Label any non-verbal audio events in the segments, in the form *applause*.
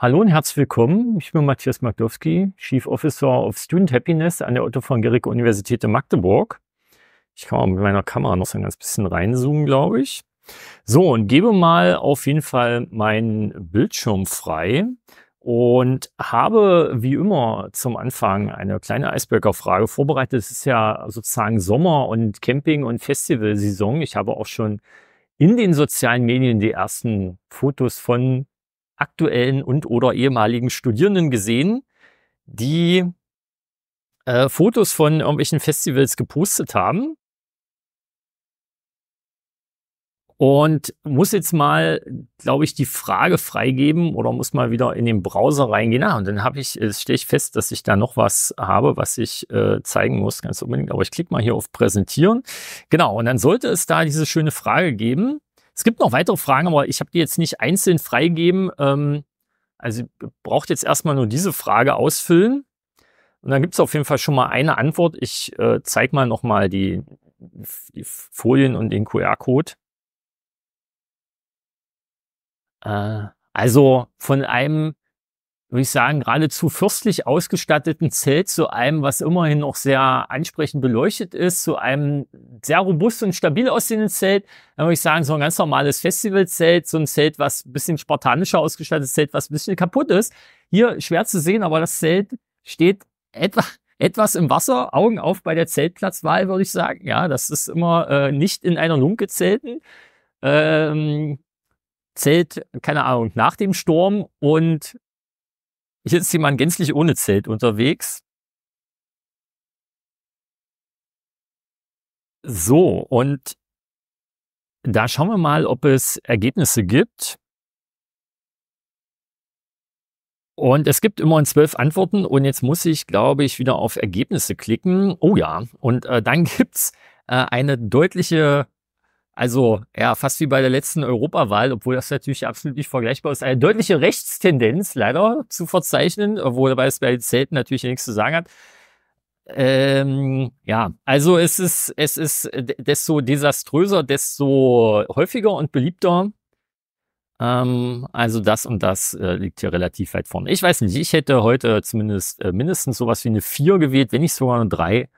Hallo und herzlich willkommen. Ich bin Matthias Magdowski, Chief Officer of Student Happiness an der Otto von Guericke Universität in Magdeburg. Ich kann mal mit meiner Kamera noch so ein ganz bisschen reinzoomen, glaube ich. So, und gebe mal auf jeden Fall meinen Bildschirm frei und habe wie immer zum Anfang eine kleine eisberger vorbereitet. Es ist ja sozusagen Sommer und Camping- und Festivalsaison. Ich habe auch schon in den sozialen Medien die ersten Fotos von aktuellen und oder ehemaligen Studierenden gesehen, die äh, Fotos von irgendwelchen Festivals gepostet haben. Und muss jetzt mal, glaube ich, die Frage freigeben oder muss mal wieder in den Browser reingehen. Ah, und dann habe ich, stehe ich fest, dass ich da noch was habe, was ich äh, zeigen muss, ganz unbedingt. Aber ich klicke mal hier auf Präsentieren. Genau, und dann sollte es da diese schöne Frage geben. Es gibt noch weitere Fragen, aber ich habe die jetzt nicht einzeln freigegeben. Ähm, also ihr braucht jetzt erstmal nur diese Frage ausfüllen. Und dann gibt es auf jeden Fall schon mal eine Antwort. Ich äh, zeige mal nochmal die, die Folien und den QR-Code. Äh, also von einem würde ich sagen, geradezu fürstlich ausgestatteten Zelt zu einem, was immerhin noch sehr ansprechend beleuchtet ist, zu einem sehr robust und stabil aussehenden Zelt. Dann würde ich sagen, so ein ganz normales Festivalzelt, so ein Zelt, was ein bisschen spartanischer ausgestattetes Zelt, was ein bisschen kaputt ist. Hier schwer zu sehen, aber das Zelt steht etwa, *laughs* etwas im Wasser, Augen auf bei der Zeltplatzwahl, würde ich sagen. Ja, das ist immer äh, nicht in einer Lunke zelten. Ähm, Zelt, keine Ahnung, nach dem Sturm und hier ist jemand gänzlich ohne Zelt unterwegs. So, und da schauen wir mal, ob es Ergebnisse gibt. Und es gibt immerhin zwölf Antworten und jetzt muss ich, glaube ich, wieder auf Ergebnisse klicken. Oh ja, und äh, dann *laughs* gibt es äh, eine deutliche also ja, fast wie bei der letzten Europawahl, obwohl das natürlich absolut nicht vergleichbar ist, eine deutliche Rechtstendenz leider zu verzeichnen, obwohl dabei es bei den Zelten natürlich nichts zu sagen hat. Ähm, ja, also es ist, es ist desto desaströser, desto häufiger und beliebter. Ähm, also das und das äh, liegt hier relativ weit vorne. Ich weiß nicht, ich hätte heute zumindest äh, mindestens sowas wie eine 4 gewählt, wenn nicht sogar eine 3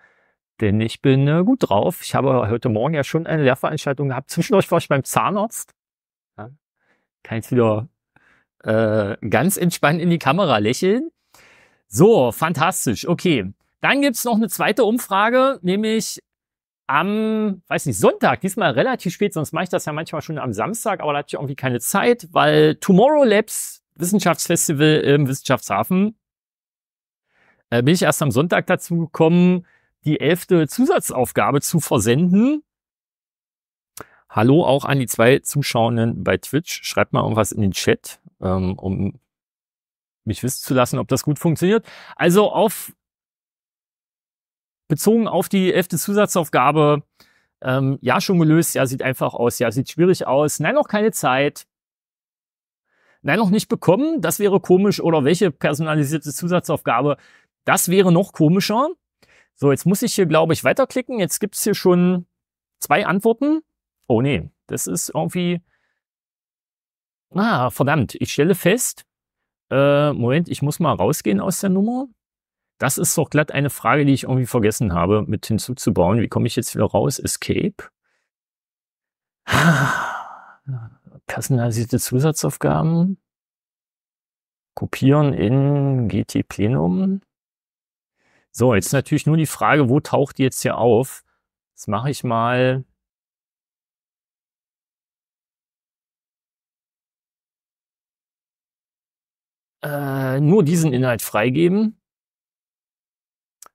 denn ich bin äh, gut drauf. Ich habe heute Morgen ja schon eine Lehrveranstaltung gehabt. *laughs* Zwischendurch war ich beim Zahnarzt. Ja, kann jetzt wieder äh, ganz entspannt in die Kamera lächeln. So, fantastisch. Okay. Dann gibt es noch eine zweite Umfrage, nämlich am, weiß nicht, Sonntag, diesmal relativ spät, sonst mache ich das ja manchmal schon am Samstag, aber da hatte ich irgendwie keine Zeit, weil Tomorrow Labs Wissenschaftsfestival im Wissenschaftshafen äh, bin ich erst am Sonntag dazu gekommen, die elfte Zusatzaufgabe zu versenden. Hallo auch an die zwei Zuschauenden bei Twitch. Schreibt mal irgendwas in den Chat, ähm, um mich wissen zu lassen, ob das gut funktioniert. Also auf bezogen auf die elfte Zusatzaufgabe, ähm, ja, schon gelöst, ja, sieht einfach aus, ja, sieht schwierig aus, nein, noch keine Zeit, nein, noch nicht bekommen, das wäre komisch oder welche personalisierte Zusatzaufgabe, das wäre noch komischer. So, jetzt muss ich hier, glaube ich, weiterklicken. Jetzt gibt es hier schon zwei Antworten. Oh nee, das ist irgendwie... Ah, verdammt, ich stelle fest, äh, Moment, ich muss mal rausgehen aus der Nummer. Das ist doch glatt eine Frage, die ich irgendwie vergessen habe, mit hinzuzubauen. Wie komme ich jetzt wieder raus? Escape. Ah, personalisierte Zusatzaufgaben. Kopieren in GT Plenum. So, jetzt natürlich nur die Frage, wo taucht die jetzt hier auf? Das mache ich mal. Äh, nur diesen Inhalt freigeben.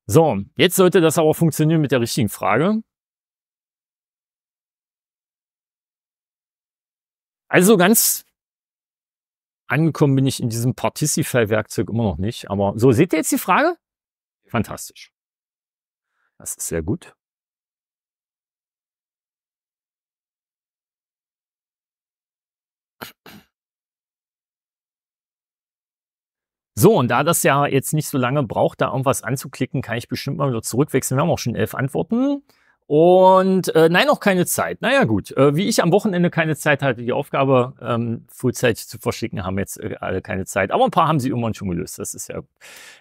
So, jetzt sollte das aber funktionieren mit der richtigen Frage. Also ganz angekommen bin ich in diesem Partify-Werkzeug immer noch nicht. Aber so, seht ihr jetzt die Frage? Fantastisch. Das ist sehr gut. So, und da das ja jetzt nicht so lange braucht, da irgendwas anzuklicken, kann ich bestimmt mal wieder zurückwechseln. Wir haben auch schon elf Antworten. Und äh, nein, noch keine Zeit. Naja gut, äh, wie ich am Wochenende keine Zeit hatte, die Aufgabe ähm, frühzeitig zu verschicken, haben jetzt äh, alle keine Zeit. Aber ein paar haben sie irgendwann schon gelöst. Das ist ja gut.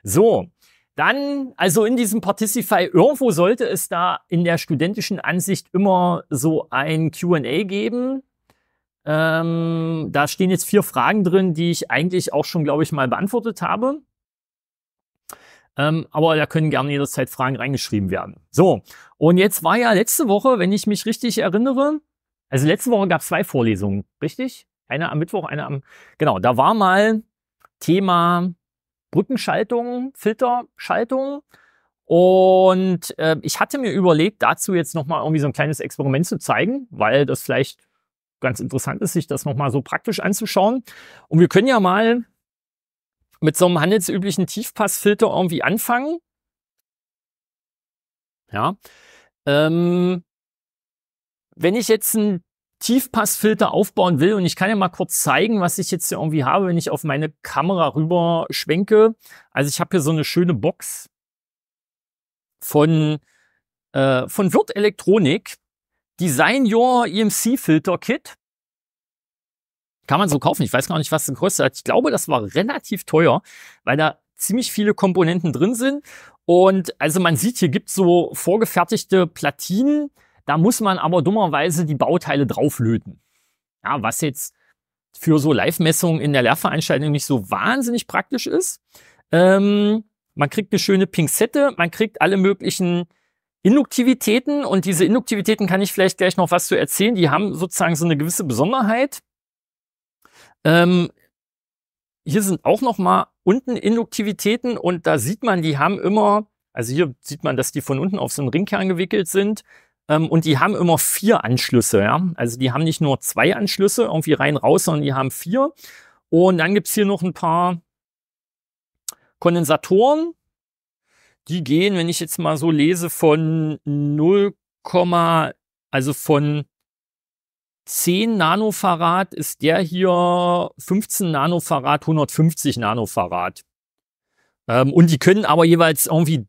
So, dann, also in diesem Participy, irgendwo sollte es da in der studentischen Ansicht immer so ein QA geben. Ähm, da stehen jetzt vier Fragen drin, die ich eigentlich auch schon, glaube ich, mal beantwortet habe. Ähm, aber da können gerne jederzeit Fragen reingeschrieben werden. So, und jetzt war ja letzte Woche, wenn ich mich richtig erinnere, also letzte Woche gab es zwei Vorlesungen, richtig? Eine am Mittwoch, eine am. Genau, da war mal Thema Brückenschaltung, Filterschaltung. Und äh, ich hatte mir überlegt, dazu jetzt nochmal irgendwie so ein kleines Experiment zu zeigen, weil das vielleicht ganz interessant ist, sich das nochmal so praktisch anzuschauen. Und wir können ja mal mit so einem handelsüblichen Tiefpassfilter irgendwie anfangen. Ja. Ähm, wenn ich jetzt einen Tiefpassfilter aufbauen will. Und ich kann ja mal kurz zeigen, was ich jetzt hier irgendwie habe, wenn ich auf meine Kamera rüber schwenke. Also ich habe hier so eine schöne Box von, äh, von Wirt Elektronik. Design Your EMC Filter Kit. Kann man so kaufen. Ich weiß gar nicht, was die Größe hat. Ich glaube, das war relativ teuer, weil da ziemlich viele Komponenten drin sind. Und also man sieht, hier gibt es so vorgefertigte Platinen, da muss man aber dummerweise die Bauteile drauflöten. Ja, was jetzt für so Live-Messungen in der Lehrveranstaltung nicht so wahnsinnig praktisch ist. Ähm, man kriegt eine schöne Pinzette, man kriegt alle möglichen Induktivitäten und diese Induktivitäten kann ich vielleicht gleich noch was zu erzählen. Die haben sozusagen so eine gewisse Besonderheit. Ähm, hier sind auch noch mal unten Induktivitäten und da sieht man, die haben immer, also hier sieht man, dass die von unten auf so einen Ringkern gewickelt sind. Ähm, und die haben immer vier Anschlüsse. Ja? Also die haben nicht nur zwei Anschlüsse irgendwie rein raus, sondern die haben vier. Und dann gibt es hier noch ein paar Kondensatoren. Die gehen, wenn ich jetzt mal so lese, von 0, also von 10 Nanofarad ist der hier 15 Nanofarad, 150 Nanofarad. Ähm, und die können aber jeweils irgendwie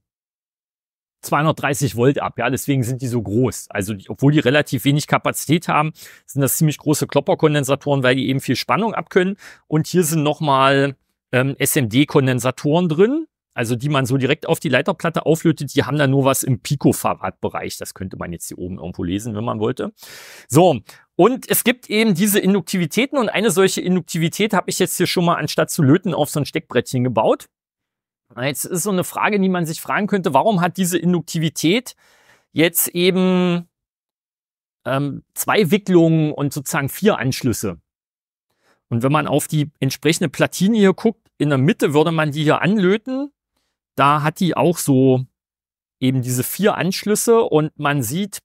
230 Volt ab. Ja, deswegen sind die so groß. Also, die, obwohl die relativ wenig Kapazität haben, sind das ziemlich große Klopperkondensatoren, weil die eben viel Spannung abkönnen. Und hier sind nochmal ähm, SMD-Kondensatoren drin. Also die man so direkt auf die Leiterplatte auflötet, die haben da nur was im Picofarad-Bereich. Das könnte man jetzt hier oben irgendwo lesen, wenn man wollte. So, und es gibt eben diese Induktivitäten und eine solche Induktivität habe ich jetzt hier schon mal anstatt zu löten auf so ein Steckbrettchen gebaut. Jetzt ist so eine Frage, die man sich fragen könnte, warum hat diese Induktivität jetzt eben ähm, zwei Wicklungen und sozusagen vier Anschlüsse? Und wenn man auf die entsprechende Platine hier guckt, in der Mitte würde man die hier anlöten. Da hat die auch so eben diese vier Anschlüsse und man sieht,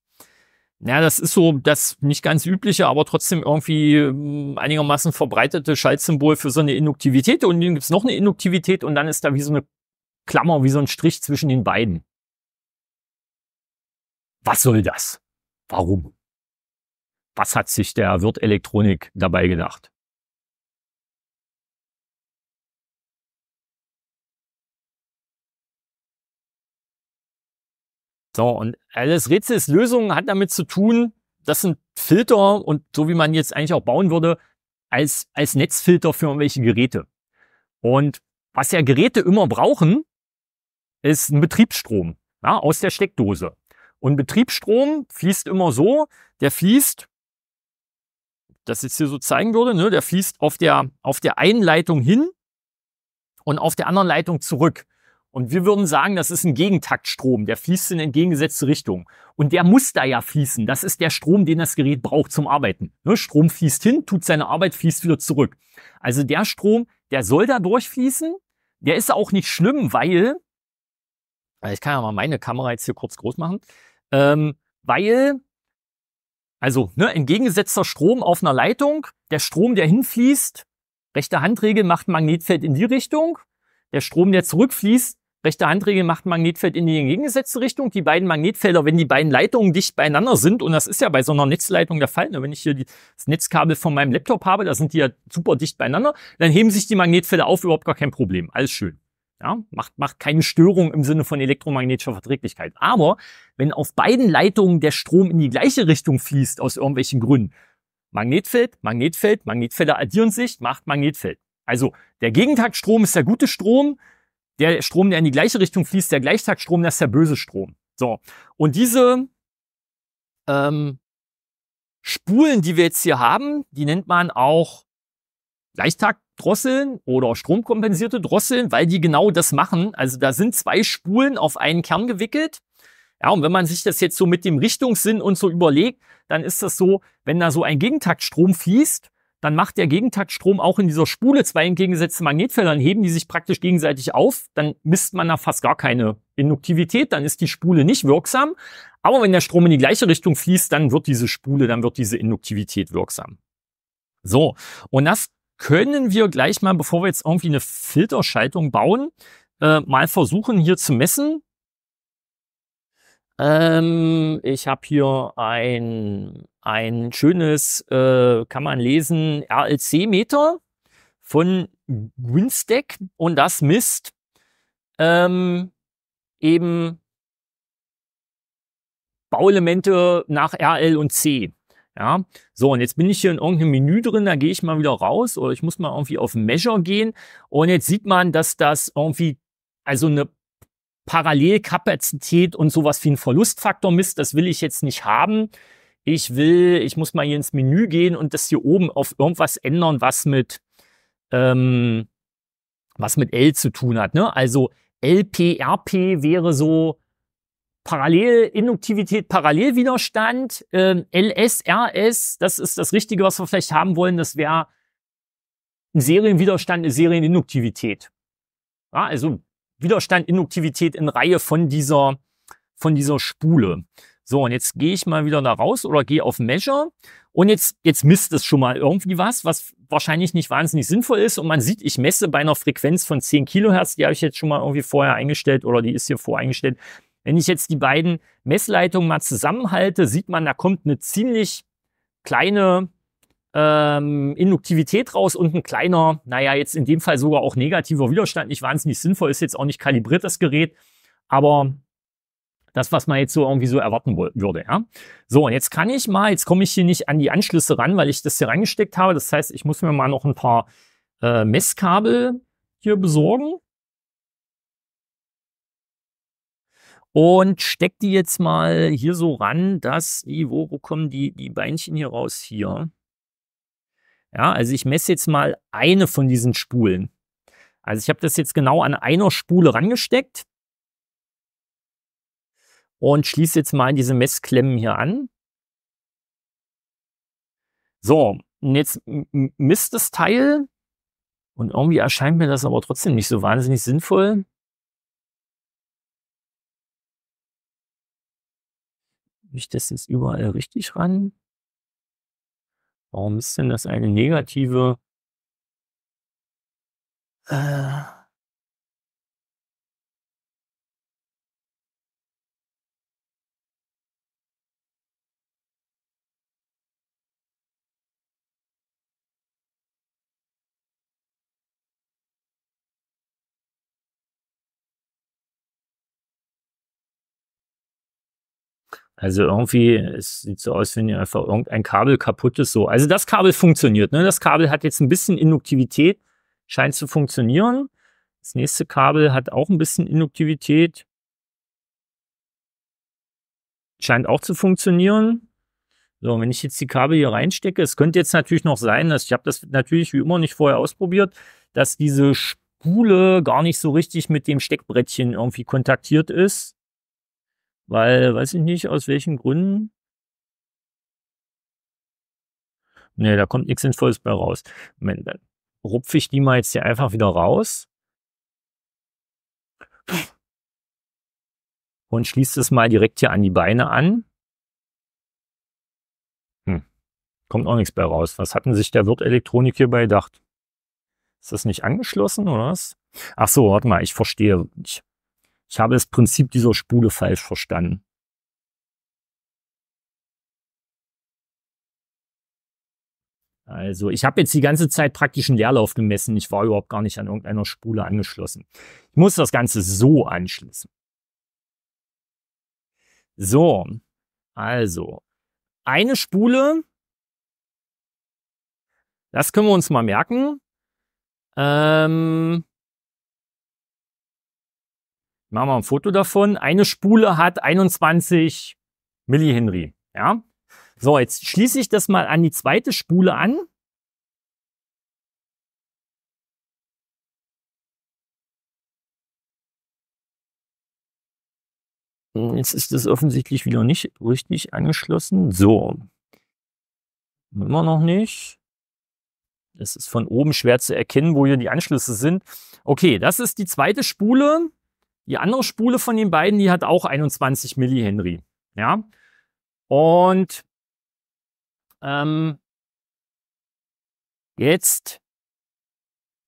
na, das ist so das nicht ganz übliche, aber trotzdem irgendwie hm, einigermaßen verbreitete Schaltsymbol für so eine Induktivität. Und dann gibt es noch eine Induktivität und dann ist da wie so eine Klammer, wie so ein Strich zwischen den beiden. Was soll das? Warum? Was hat sich der Wirt Elektronik dabei gedacht? So, und das Rätsels Lösung hat damit zu tun, dass ein Filter und so wie man jetzt eigentlich auch bauen würde, als, als Netzfilter für irgendwelche Geräte. Und was ja Geräte immer brauchen, ist ein Betriebsstrom ja, aus der Steckdose. Und Betriebsstrom fließt immer so, der fließt, das jetzt hier so zeigen würde, ne, der fließt auf der, auf der einen Leitung hin und auf der anderen Leitung zurück. Und wir würden sagen, das ist ein Gegentaktstrom, der fließt in entgegengesetzte Richtung. Und der muss da ja fließen. Das ist der Strom, den das Gerät braucht zum Arbeiten. Ne? Strom fließt hin, tut seine Arbeit, fließt wieder zurück. Also der Strom, der soll da durchfließen. Der ist auch nicht schlimm, weil also, ich kann ja mal meine Kamera jetzt hier kurz groß machen. Ähm, weil, also ne, entgegengesetzter Strom auf einer Leitung, der Strom, der hinfließt, rechte Handregel macht ein Magnetfeld in die Richtung. Der Strom, der zurückfließt, rechte Handregel macht ein Magnetfeld in die entgegengesetzte Richtung. Die beiden Magnetfelder, wenn die beiden Leitungen dicht beieinander sind, und das ist ja bei so einer Netzleitung der Fall, ne, wenn ich hier das Netzkabel von meinem Laptop habe, da sind die ja super dicht beieinander, dann heben sich die Magnetfelder auf, überhaupt gar kein Problem. Alles schön. Ja, macht, macht keine Störung im Sinne von elektromagnetischer Verträglichkeit. Aber wenn auf beiden Leitungen der Strom in die gleiche Richtung fließt, aus irgendwelchen Gründen, Magnetfeld, Magnetfeld, Magnetfelder addieren sich, macht Magnetfeld. Also der Gegentaktstrom ist der gute Strom, der Strom, der in die gleiche Richtung fließt, der Gleichtaktstrom, das ist der böse Strom. So, und diese ähm, Spulen, die wir jetzt hier haben, die nennt man auch Leichttakdrosseln oder stromkompensierte Drosseln, weil die genau das machen. Also da sind zwei Spulen auf einen Kern gewickelt. Ja, und wenn man sich das jetzt so mit dem Richtungssinn und so überlegt, dann ist das so, wenn da so ein Gegentaktstrom fließt, dann macht der Gegentaktstrom auch in dieser Spule zwei entgegengesetzte Magnetfelder und heben die sich praktisch gegenseitig auf. Dann misst man da fast gar keine Induktivität, dann ist die Spule nicht wirksam. Aber wenn der Strom in die gleiche Richtung fließt, dann wird diese Spule, dann wird diese Induktivität wirksam. So, und das können wir gleich mal, bevor wir jetzt irgendwie eine Filterschaltung bauen, äh, mal versuchen hier zu messen. Ähm, ich habe hier ein, ein schönes, äh, kann man lesen, RLC-Meter von Winstack und das misst ähm, eben Bauelemente nach RL und C. Ja, so und jetzt bin ich hier in irgendeinem Menü drin, da gehe ich mal wieder raus oder ich muss mal irgendwie auf Measure gehen und jetzt sieht man, dass das irgendwie also eine Parallelkapazität und sowas wie ein Verlustfaktor misst, das will ich jetzt nicht haben. Ich will, ich muss mal hier ins Menü gehen und das hier oben auf irgendwas ändern, was mit ähm, was mit L zu tun hat. Ne? Also LPRP wäre so Parallelinduktivität, Parallelwiderstand, äh, LS, RS, das ist das Richtige, was wir vielleicht haben wollen. Das wäre ein Serienwiderstand, eine Serieninduktivität. Ja, also Widerstand, Induktivität in Reihe von dieser, von dieser Spule. So, und jetzt gehe ich mal wieder da raus oder gehe auf Measure. Und jetzt, jetzt misst es schon mal irgendwie was, was wahrscheinlich nicht wahnsinnig sinnvoll ist. Und man sieht, ich messe bei einer Frequenz von 10 Kilohertz, die habe ich jetzt schon mal irgendwie vorher eingestellt oder die ist hier voreingestellt. Wenn ich jetzt die beiden Messleitungen mal zusammenhalte, sieht man, da kommt eine ziemlich kleine ähm, Induktivität raus und ein kleiner, naja, jetzt in dem Fall sogar auch negativer Widerstand. Nicht wahnsinnig sinnvoll, ist jetzt auch nicht kalibriert, das Gerät, aber das, was man jetzt so irgendwie so erwarten würde. Ja? So, und jetzt kann ich mal, jetzt komme ich hier nicht an die Anschlüsse ran, weil ich das hier reingesteckt habe. Das heißt, ich muss mir mal noch ein paar äh, Messkabel hier besorgen. Und steck die jetzt mal hier so ran, dass die, wo, wo kommen die, die Beinchen hier raus? Hier. Ja, also ich messe jetzt mal eine von diesen Spulen. Also ich habe das jetzt genau an einer Spule rangesteckt und schließe jetzt mal diese Messklemmen hier an. So, und jetzt misst das Teil und irgendwie erscheint mir das aber trotzdem nicht so wahnsinnig sinnvoll. ich das jetzt überall richtig ran? Warum ist denn das eine negative? Äh Also irgendwie, es sieht so aus, wenn hier einfach irgendein Kabel kaputt ist. So. Also das Kabel funktioniert. Ne? Das Kabel hat jetzt ein bisschen Induktivität, scheint zu funktionieren. Das nächste Kabel hat auch ein bisschen Induktivität. Scheint auch zu funktionieren. So, wenn ich jetzt die Kabel hier reinstecke, es könnte jetzt natürlich noch sein, dass ich habe das natürlich wie immer nicht vorher ausprobiert, dass diese Spule gar nicht so richtig mit dem Steckbrettchen irgendwie kontaktiert ist. Weil, weiß ich nicht, aus welchen Gründen. Nee, da kommt nichts Sinnvolles bei raus. Moment, dann rupfe ich die mal jetzt hier einfach wieder raus. Und schließe das mal direkt hier an die Beine an. Hm. Kommt auch nichts bei raus. Was hatten sich der Wirt Elektronik hierbei gedacht? Ist das nicht angeschlossen oder was? Ach so, warte mal, ich verstehe. Ich ich habe das Prinzip dieser Spule falsch verstanden. Also ich habe jetzt die ganze Zeit praktischen Leerlauf gemessen. Ich war überhaupt gar nicht an irgendeiner Spule angeschlossen. Ich muss das Ganze so anschließen. So, also eine Spule. Das können wir uns mal merken. Ähm, Machen wir ein Foto davon. Eine Spule hat 21 Millihenry. Ja? So, jetzt schließe ich das mal an die zweite Spule an. Hm, jetzt ist das offensichtlich wieder nicht richtig angeschlossen. So. Immer noch nicht. Es ist von oben schwer zu erkennen, wo hier die Anschlüsse sind. Okay, das ist die zweite Spule. Die andere Spule von den beiden, die hat auch 21 Millihenry. Ja. Und ähm, jetzt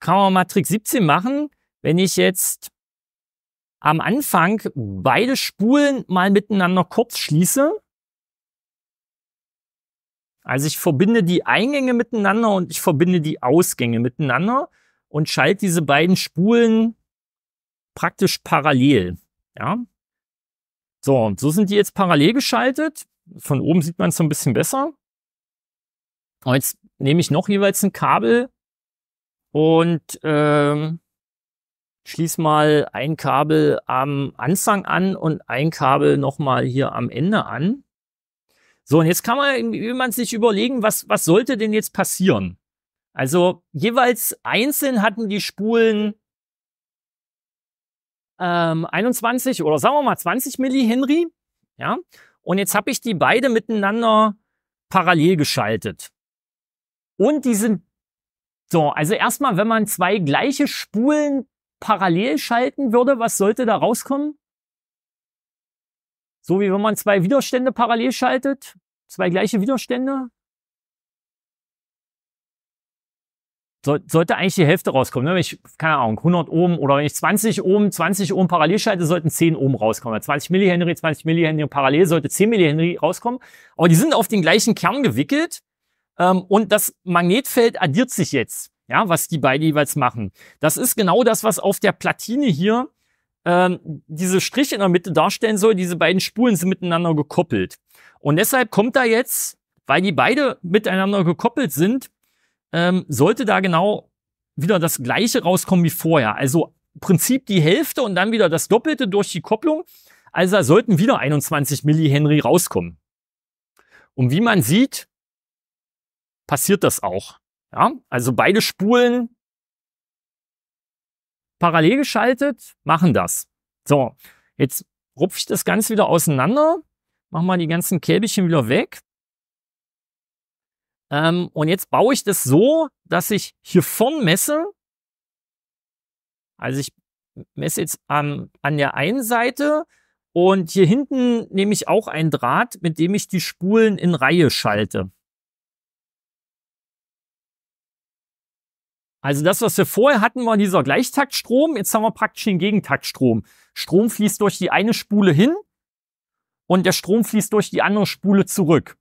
kann man mal Trick 17 machen, wenn ich jetzt am Anfang beide Spulen mal miteinander kurz schließe. Also ich verbinde die Eingänge miteinander und ich verbinde die Ausgänge miteinander und schalte diese beiden Spulen praktisch parallel. Ja. So, und so sind die jetzt parallel geschaltet. Von oben sieht man es so ein bisschen besser. Und jetzt nehme ich noch jeweils ein Kabel und ähm, schließe mal ein Kabel am Anfang an und ein Kabel nochmal hier am Ende an. So, und jetzt kann man, will man sich überlegen, was, was sollte denn jetzt passieren? Also jeweils einzeln hatten die Spulen ähm, 21 oder sagen wir mal 20 Millihenry. Ja? Und jetzt habe ich die beide miteinander parallel geschaltet. Und die sind so, also erstmal, wenn man zwei gleiche Spulen parallel schalten würde, was sollte da rauskommen? So wie wenn man zwei Widerstände parallel schaltet, zwei gleiche Widerstände, sollte eigentlich die Hälfte rauskommen. Ne? Wenn ich, keine Ahnung, 100 Ohm oder wenn ich 20 Ohm, 20 Ohm parallel schalte, sollten 10 Ohm rauskommen. 20 Millihenry, 20 Millihenry parallel sollte 10 Millihenry rauskommen. Aber die sind auf den gleichen Kern gewickelt. Ähm, und das Magnetfeld addiert sich jetzt, ja, was die beiden jeweils machen. Das ist genau das, was auf der Platine hier ähm, diese Striche in der Mitte darstellen soll. Diese beiden Spulen sind miteinander gekoppelt. Und deshalb kommt da jetzt, weil die beide miteinander gekoppelt sind, ähm, sollte da genau wieder das gleiche rauskommen wie vorher. Also Prinzip die Hälfte und dann wieder das Doppelte durch die Kopplung. Also da sollten wieder 21 Millihenry rauskommen. Und wie man sieht, passiert das auch. Ja, also beide Spulen parallel geschaltet machen das. So, jetzt rupfe ich das Ganze wieder auseinander, Mach mal die ganzen Kälbchen wieder weg. Ähm, und jetzt baue ich das so, dass ich hier vorn messe. Also ich messe jetzt ähm, an der einen Seite und hier hinten nehme ich auch ein Draht, mit dem ich die Spulen in Reihe schalte. Also das, was wir vorher hatten, war dieser Gleichtaktstrom. Jetzt haben wir praktisch den Gegentaktstrom. Strom fließt durch die eine Spule hin und der Strom fließt durch die andere Spule zurück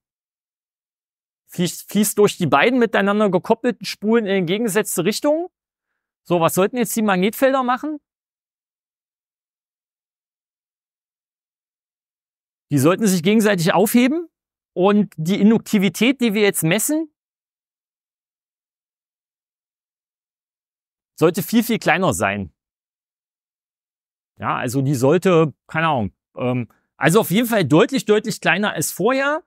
fließt, durch die beiden miteinander gekoppelten Spulen in entgegengesetzte Richtungen. So, was sollten jetzt die Magnetfelder machen? Die sollten sich gegenseitig aufheben und die Induktivität, die wir jetzt messen, sollte viel, viel kleiner sein. Ja, also die sollte, keine Ahnung, ähm, also auf jeden Fall deutlich, deutlich kleiner als vorher.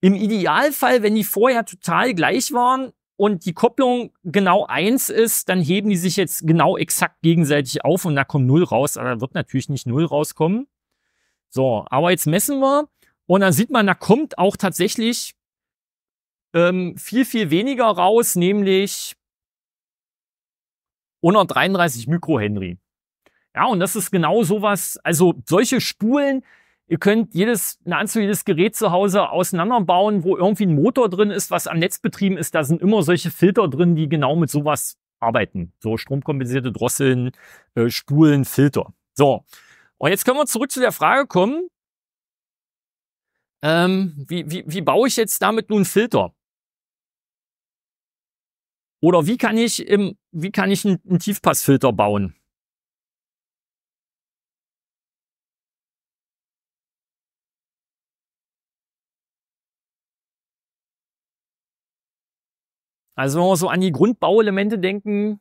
Im Idealfall, wenn die vorher total gleich waren und die Kopplung genau eins ist, dann heben die sich jetzt genau exakt gegenseitig auf und da kommt null raus. Aber da wird natürlich nicht null rauskommen. So, aber jetzt messen wir und dann sieht man, da kommt auch tatsächlich ähm, viel, viel weniger raus, nämlich 133 Mikrohenry. Ja, und das ist genau sowas, also solche Spulen, Ihr könnt jedes, nahezu jedes Gerät zu Hause auseinanderbauen, wo irgendwie ein Motor drin ist, was am Netz betrieben ist. Da sind immer solche Filter drin, die genau mit sowas arbeiten. So stromkompensierte Drosseln, äh, Spulen, Filter. So. Und jetzt können wir zurück zu der Frage kommen, ähm, wie, wie, wie baue ich jetzt damit nun Filter? Oder wie kann ich, im, wie kann ich einen, einen Tiefpassfilter bauen? Also wenn wir so an die Grundbauelemente denken,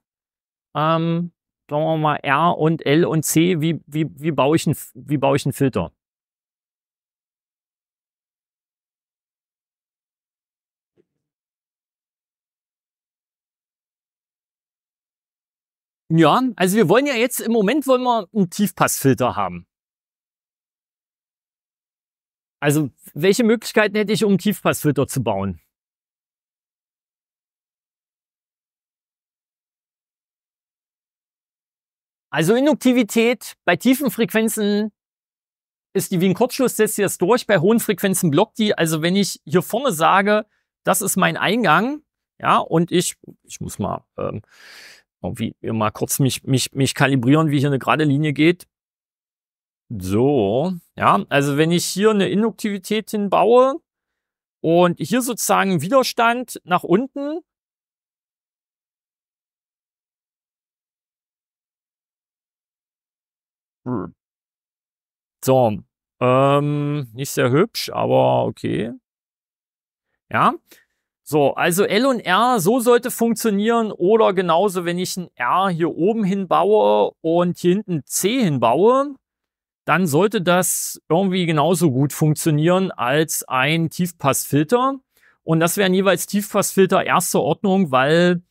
ähm, sagen wir mal R und L und C, wie, wie, wie, baue, ich einen, wie baue ich einen Filter? Ja, also wir wollen ja jetzt, im Moment wollen wir einen Tiefpassfilter haben. Also welche Möglichkeiten hätte ich, um einen Tiefpassfilter zu bauen? Also Induktivität bei tiefen Frequenzen ist die wie ein Kurzschluss, setzt sie das durch, bei hohen Frequenzen blockt die. Also wenn ich hier vorne sage, das ist mein Eingang, ja, und ich, ich muss mal ähm, irgendwie mal kurz mich, mich, mich kalibrieren, wie hier eine gerade Linie geht. So, ja, also wenn ich hier eine Induktivität hinbaue und hier sozusagen Widerstand nach unten, Hm. So. Ähm, nicht sehr hübsch, aber okay. Ja. So, also L und R, so sollte funktionieren. Oder genauso, wenn ich ein R hier oben hinbaue und hier hinten C hinbaue, dann sollte das irgendwie genauso gut funktionieren als ein Tiefpassfilter. Und das wären jeweils Tiefpassfilter erster Ordnung, weil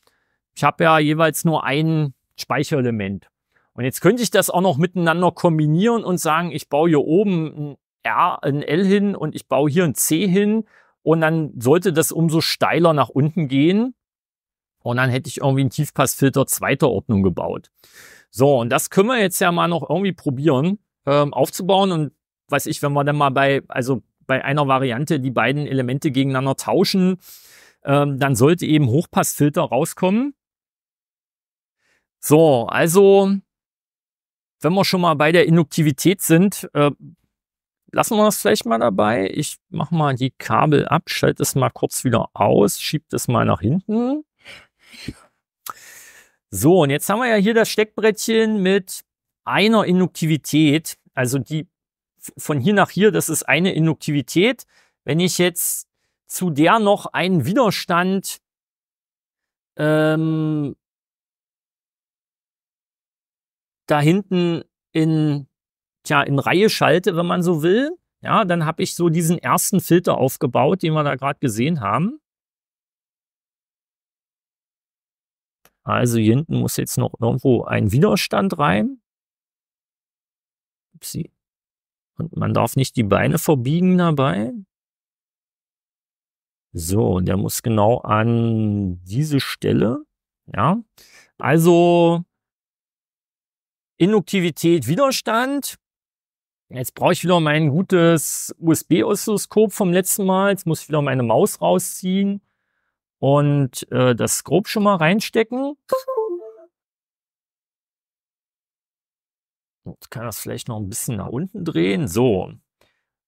ich habe ja jeweils nur ein Speicherelement. Und jetzt könnte ich das auch noch miteinander kombinieren und sagen, ich baue hier oben ein R, ein L hin und ich baue hier ein C hin und dann sollte das umso steiler nach unten gehen. Und dann hätte ich irgendwie einen Tiefpassfilter zweiter Ordnung gebaut. So, und das können wir jetzt ja mal noch irgendwie probieren ähm, aufzubauen. Und weiß ich, wenn wir dann mal bei, also bei einer Variante die beiden Elemente gegeneinander tauschen, ähm, dann sollte eben Hochpassfilter rauskommen. So, also wenn wir schon mal bei der Induktivität sind, äh, lassen wir das vielleicht mal dabei. Ich mache mal die Kabel ab, schalte es mal kurz wieder aus, schiebe das mal nach hinten. So, und jetzt haben wir ja hier das Steckbrettchen mit einer Induktivität. Also die von hier nach hier, das ist eine Induktivität. Wenn ich jetzt zu der noch einen Widerstand ähm, da hinten in, tja, in Reihe schalte, wenn man so will, ja, dann habe ich so diesen ersten Filter aufgebaut, den wir da gerade gesehen haben. Also hier hinten muss jetzt noch irgendwo ein Widerstand rein. Upsi. Und man darf nicht die Beine verbiegen dabei. So, der muss genau an diese Stelle. Ja, also Induktivität, Widerstand. Jetzt brauche ich wieder mein gutes USB-Oszilloskop vom letzten Mal. Jetzt muss ich wieder meine Maus rausziehen und äh, das Scope schon mal reinstecken. Jetzt kann das vielleicht noch ein bisschen nach unten drehen. So.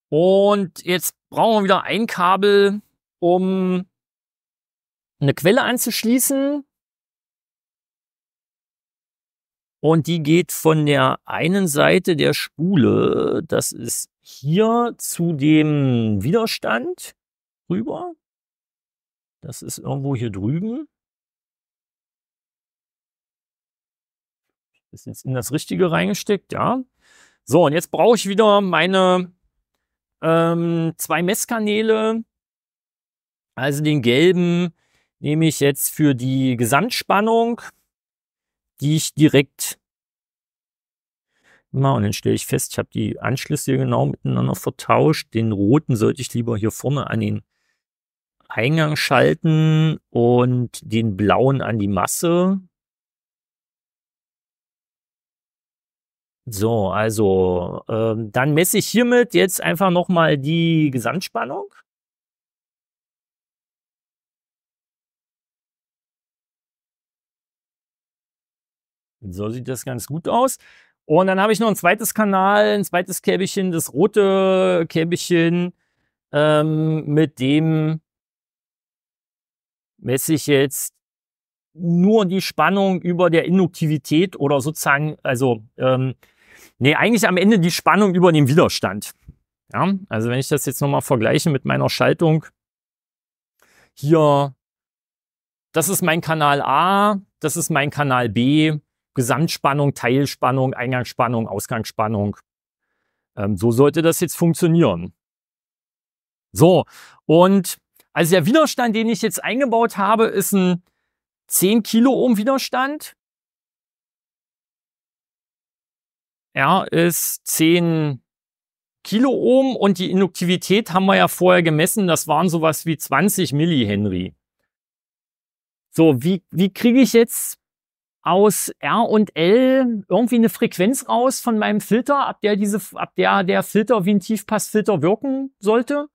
Und jetzt brauchen wir wieder ein Kabel, um eine Quelle anzuschließen. Und die geht von der einen Seite der Spule, das ist hier zu dem Widerstand rüber. Das ist irgendwo hier drüben. Ist jetzt in das Richtige reingesteckt, ja. So, und jetzt brauche ich wieder meine ähm, zwei Messkanäle. Also den gelben nehme ich jetzt für die Gesamtspannung die ich direkt mache. Genau, und dann stelle ich fest, ich habe die Anschlüsse genau miteinander vertauscht. Den roten sollte ich lieber hier vorne an den Eingang schalten und den blauen an die Masse. So, also ähm, dann messe ich hiermit jetzt einfach nochmal die Gesamtspannung. So sieht das ganz gut aus. Und dann habe ich noch ein zweites Kanal, ein zweites Käbchen, das rote Käbchen, ähm, mit dem messe ich jetzt nur die Spannung über der Induktivität oder sozusagen, also, ähm, nee, eigentlich am Ende die Spannung über den Widerstand. Ja, also wenn ich das jetzt nochmal vergleiche mit meiner Schaltung, hier, das ist mein Kanal A, das ist mein Kanal B, Gesamtspannung, Teilspannung, Eingangsspannung, Ausgangsspannung. Ähm, so sollte das jetzt funktionieren. So, und also der Widerstand, den ich jetzt eingebaut habe, ist ein 10 Kiloohm Widerstand. R ist 10 Kiloohm und die Induktivität haben wir ja vorher gemessen, das waren sowas wie 20 Millihenry. So, wie, wie kriege ich jetzt aus R und L irgendwie eine Frequenz raus von meinem Filter, ab der diese, ab der der Filter wie ein Tiefpassfilter wirken sollte.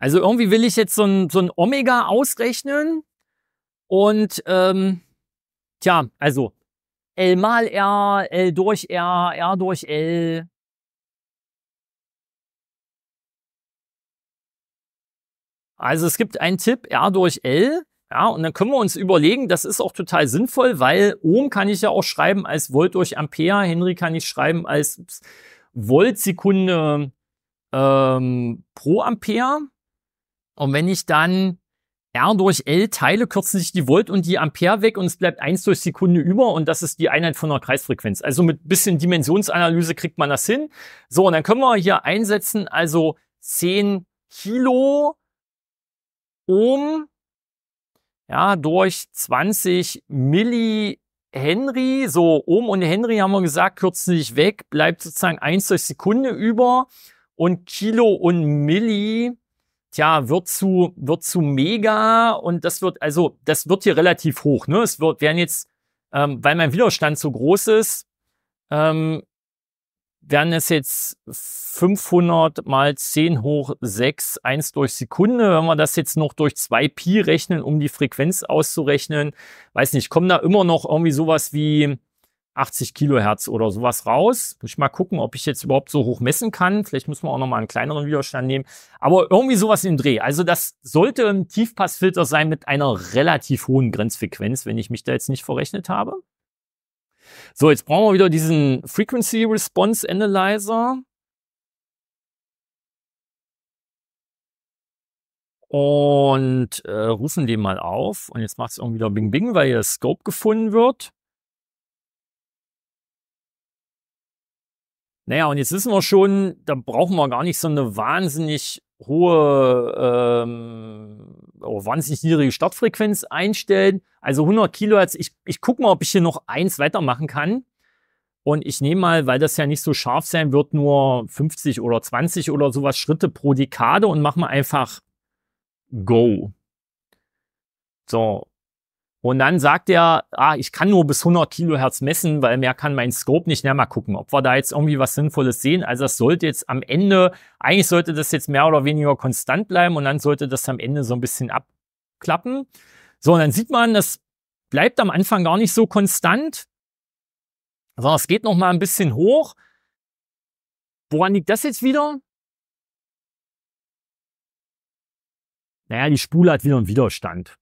Also irgendwie will ich jetzt so ein, so ein Omega ausrechnen und ähm, tja, also L mal R, L durch R, R durch L. Also es gibt einen Tipp R durch L. Ja, und dann können wir uns überlegen, das ist auch total sinnvoll, weil Ohm kann ich ja auch schreiben als Volt durch Ampere, Henry kann ich schreiben als Voltsekunde ähm, pro Ampere. Und wenn ich dann R durch L teile, kürzen sich die Volt und die Ampere weg und es bleibt 1 durch Sekunde über und das ist die Einheit von der Kreisfrequenz. Also mit bisschen Dimensionsanalyse kriegt man das hin. So, und dann können wir hier einsetzen, also 10 Kilo Ohm ja, durch 20 Henry. So, Ohm und Henry haben wir gesagt, kürzen sich weg, bleibt sozusagen 1 durch Sekunde über und Kilo und Milli tja, wird zu, wird zu mega und das wird, also, das wird hier relativ hoch, ne? Es wird, werden jetzt, ähm, weil mein Widerstand so groß ist, ähm, werden es jetzt 500 mal 10 hoch 6, 1 durch Sekunde. Wenn wir das jetzt noch durch 2 Pi rechnen, um die Frequenz auszurechnen, weiß nicht, kommen da immer noch irgendwie sowas wie 80 Kilohertz oder sowas raus. Muss ich mal gucken, ob ich jetzt überhaupt so hoch messen kann. Vielleicht muss man auch nochmal einen kleineren Widerstand nehmen. Aber irgendwie sowas im Dreh. Also das sollte ein Tiefpassfilter sein mit einer relativ hohen Grenzfrequenz, wenn ich mich da jetzt nicht verrechnet habe. So, jetzt brauchen wir wieder diesen Frequency Response Analyzer. Und äh, rufen den mal auf. Und jetzt macht es irgendwie wieder Bing Bing, weil hier Scope gefunden wird. Naja, und jetzt wissen wir schon, da brauchen wir gar nicht so eine wahnsinnig hohe, ähm, oh, wahnsinnig niedrige Startfrequenz einstellen. Also 100 Kilohertz. Ich, ich gucke mal, ob ich hier noch eins weitermachen kann. Und ich nehme mal, weil das ja nicht so scharf sein wird, nur 50 oder 20 oder sowas Schritte pro Dekade und mache mal einfach Go. So, und dann sagt er, ah, ich kann nur bis 100 Kilohertz messen, weil mehr kann mein Scope nicht. Na, mal gucken, ob wir da jetzt irgendwie was Sinnvolles sehen. Also das sollte jetzt am Ende, eigentlich sollte das jetzt mehr oder weniger konstant bleiben und dann sollte das am Ende so ein bisschen abklappen. So, und dann sieht man, das bleibt am Anfang gar nicht so konstant, sondern es geht noch mal ein bisschen hoch. Woran liegt das jetzt wieder? Naja, die Spule hat wieder einen Widerstand.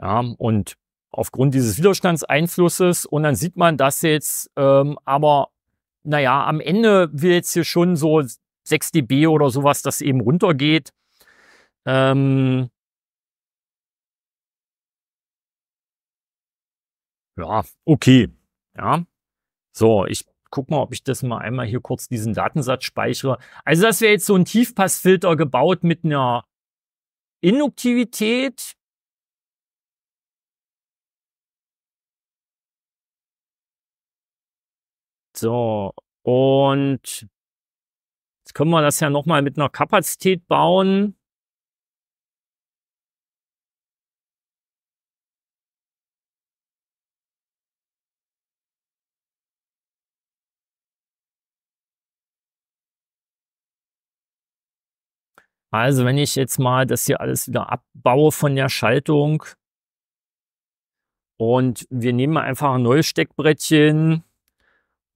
Ja, und aufgrund dieses Widerstandseinflusses und dann sieht man, dass jetzt ähm, aber, naja, am Ende wir jetzt hier schon so 6 dB oder sowas, das eben runtergeht. Ähm, ja, okay. Ja. So, ich guck mal, ob ich das mal einmal hier kurz diesen Datensatz speichere. Also das wäre jetzt so ein Tiefpassfilter gebaut mit einer Induktivität So, und jetzt können wir das ja nochmal mit einer Kapazität bauen. Also wenn ich jetzt mal das hier alles wieder abbaue von der Schaltung und wir nehmen einfach ein neues Steckbrettchen,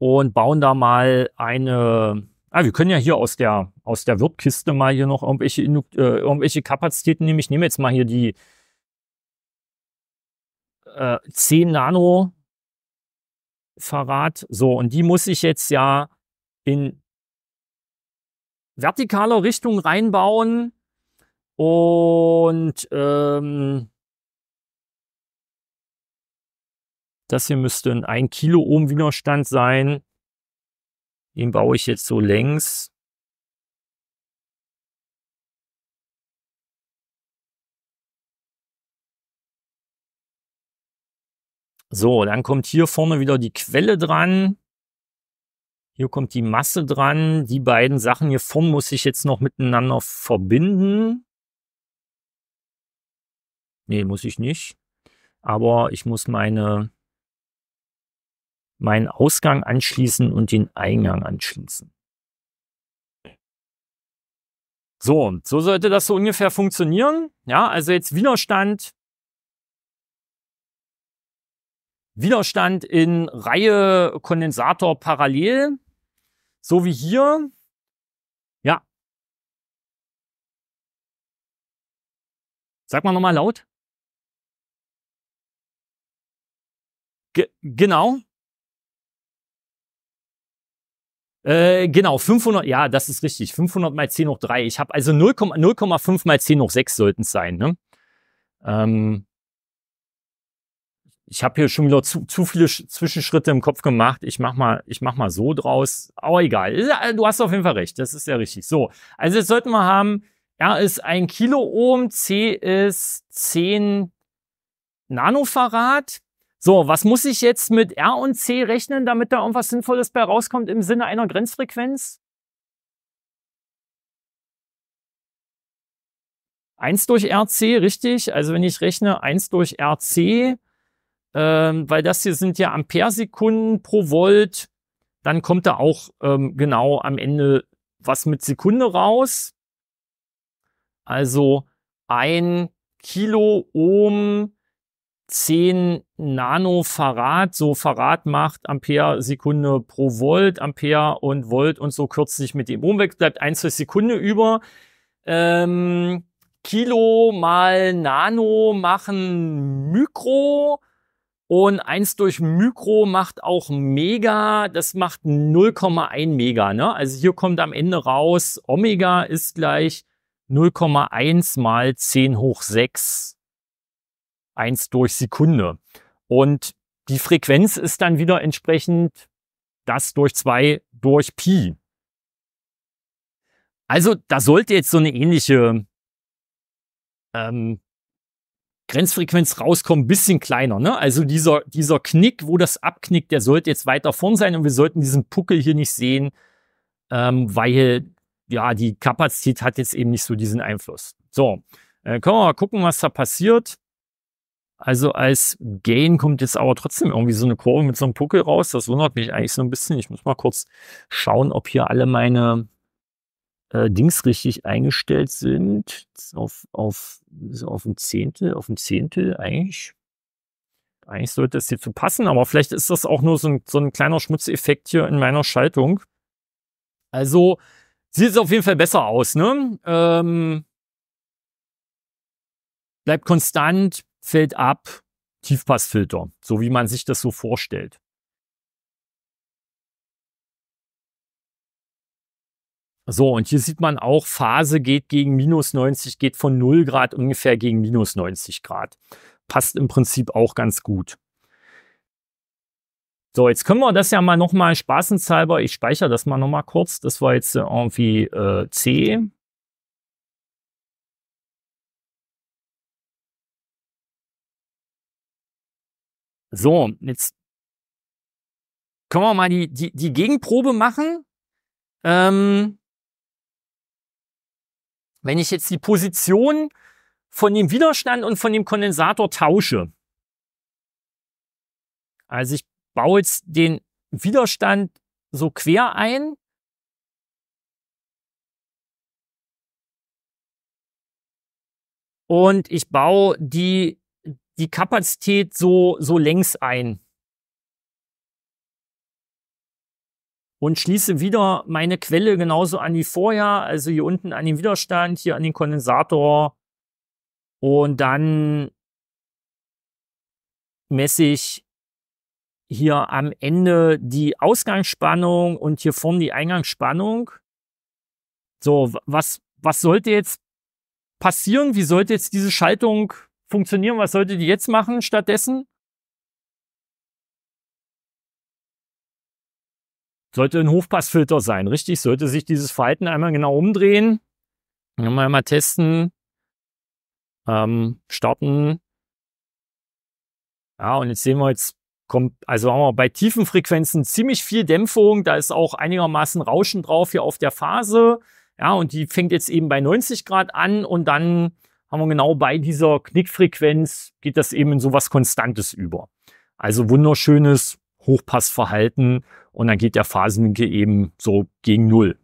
und bauen da mal eine. Ah, wir können ja hier aus der, aus der Wirtkiste mal hier noch irgendwelche, äh, irgendwelche Kapazitäten nehmen. Ich nehme jetzt mal hier die äh, 10 Nano Farad. So, und die muss ich jetzt ja in vertikaler Richtung reinbauen. Und ähm, Das hier müsste ein 1 Kilo Ohm Widerstand sein. Den baue ich jetzt so längs. So, dann kommt hier vorne wieder die Quelle dran. Hier kommt die Masse dran. Die beiden Sachen hier vorne muss ich jetzt noch miteinander verbinden. Nee, muss ich nicht. Aber ich muss meine meinen Ausgang anschließen und den Eingang anschließen. So, so sollte das so ungefähr funktionieren. Ja, also jetzt Widerstand. Widerstand in Reihe Kondensator parallel, so wie hier. Ja. Sag mal nochmal laut. G genau, Äh, genau, 500, ja, das ist richtig. 500 mal 10 hoch 3. Ich habe also 0,5 mal 10 hoch 6 sollten es sein. Ne? Ähm, ich habe hier schon wieder zu, zu viele Sch Zwischenschritte im Kopf gemacht. Ich mach mal, ich mach mal so draus. Aber egal. Du hast auf jeden Fall recht. Das ist ja richtig. So. Also jetzt sollten wir haben, R ist ein Kiloohm, C ist 10 Nanofarad. So, was muss ich jetzt mit R und C rechnen, damit da irgendwas Sinnvolles bei rauskommt im Sinne einer Grenzfrequenz? 1 durch RC, richtig. Also wenn ich rechne 1 durch RC, ähm, weil das hier sind ja Ampere-Sekunden pro Volt, dann kommt da auch ähm, genau am Ende was mit Sekunde raus. Also 1 Kilo Ohm 10 Nanofarad, so Farad macht Ampere Sekunde pro Volt, Ampere und Volt und so kürzt sich mit dem Ohm weg, bleibt 1 zur Sekunde über. Ähm, Kilo mal Nano machen Mikro und 1 durch Mikro macht auch Mega, das macht 0,1 Mega. Ne? Also hier kommt am Ende raus, Omega ist gleich 0,1 mal 10 hoch 6 1 durch Sekunde. Und die Frequenz ist dann wieder entsprechend das durch 2 durch Pi. Also da sollte jetzt so eine ähnliche ähm, Grenzfrequenz rauskommen, ein bisschen kleiner. Ne? Also dieser, dieser Knick, wo das abknickt, der sollte jetzt weiter vorn sein und wir sollten diesen Puckel hier nicht sehen, ähm, weil ja die Kapazität hat jetzt eben nicht so diesen Einfluss. So, äh, können wir mal gucken, was da passiert. Also als Gain kommt jetzt aber trotzdem irgendwie so eine Kurve mit so einem Puckel raus. Das wundert mich eigentlich so ein bisschen. Ich muss mal kurz schauen, ob hier alle meine äh, Dings richtig eingestellt sind. Auf, auf, so auf ein Zehntel, auf ein Zehntel eigentlich. Eigentlich sollte das hier zu passen, aber vielleicht ist das auch nur so ein, so ein kleiner Schmutzeffekt hier in meiner Schaltung. Also sieht es auf jeden Fall besser aus, ne? Ähm, bleibt konstant, fällt ab, Tiefpassfilter, so wie man sich das so vorstellt. So, und hier sieht man auch, Phase geht gegen minus 90, geht von 0 Grad ungefähr gegen minus 90 Grad. Passt im Prinzip auch ganz gut. So, jetzt können wir das ja mal nochmal spaßenshalber, ich speichere das mal nochmal kurz, das war jetzt äh, irgendwie äh, C, So, jetzt können wir mal die, die, die Gegenprobe machen. Ähm, wenn ich jetzt die Position von dem Widerstand und von dem Kondensator tausche, also ich baue jetzt den Widerstand so quer ein. Und ich baue die die Kapazität so, so längs ein. Und schließe wieder meine Quelle genauso an wie vorher, also hier unten an den Widerstand, hier an den Kondensator. Und dann messe ich hier am Ende die Ausgangsspannung und hier vorne die Eingangsspannung. So, was, was sollte jetzt passieren? Wie sollte jetzt diese Schaltung funktionieren. Was sollte die jetzt machen stattdessen? Sollte ein Hofpassfilter sein, richtig? Sollte sich dieses Verhalten einmal genau umdrehen. Dann mal testen. Ähm, starten. Ja, und jetzt sehen wir jetzt, kommt, also haben wir bei tiefen Frequenzen ziemlich viel Dämpfung. Da ist auch einigermaßen Rauschen drauf hier auf der Phase. Ja, und die fängt jetzt eben bei 90 Grad an und dann haben wir genau bei dieser Knickfrequenz geht das eben in sowas Konstantes über. Also wunderschönes Hochpassverhalten und dann geht der Phasenwinkel eben so gegen Null.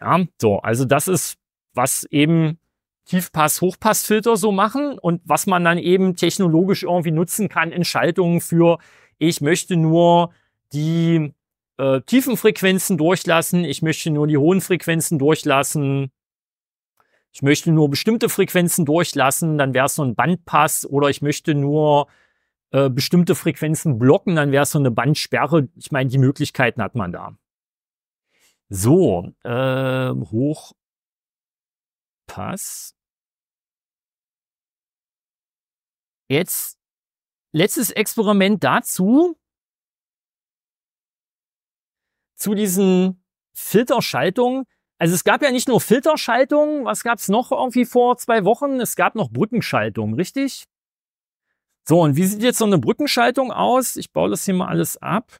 Ja, so, also das ist, was eben Tiefpass-Hochpassfilter so machen und was man dann eben technologisch irgendwie nutzen kann in Schaltungen für, ich möchte nur die äh, tiefen Frequenzen durchlassen, ich möchte nur die hohen Frequenzen durchlassen ich möchte nur bestimmte Frequenzen durchlassen, dann wäre es so ein Bandpass oder ich möchte nur äh, bestimmte Frequenzen blocken, dann wäre es so eine Bandsperre. Ich meine, die Möglichkeiten hat man da. So, äh, Hochpass. Jetzt letztes Experiment dazu. Zu diesen Filterschaltungen also es gab ja nicht nur Filterschaltungen, was gab es noch irgendwie vor zwei Wochen? Es gab noch Brückenschaltungen, richtig? So, und wie sieht jetzt so eine Brückenschaltung aus? Ich baue das hier mal alles ab.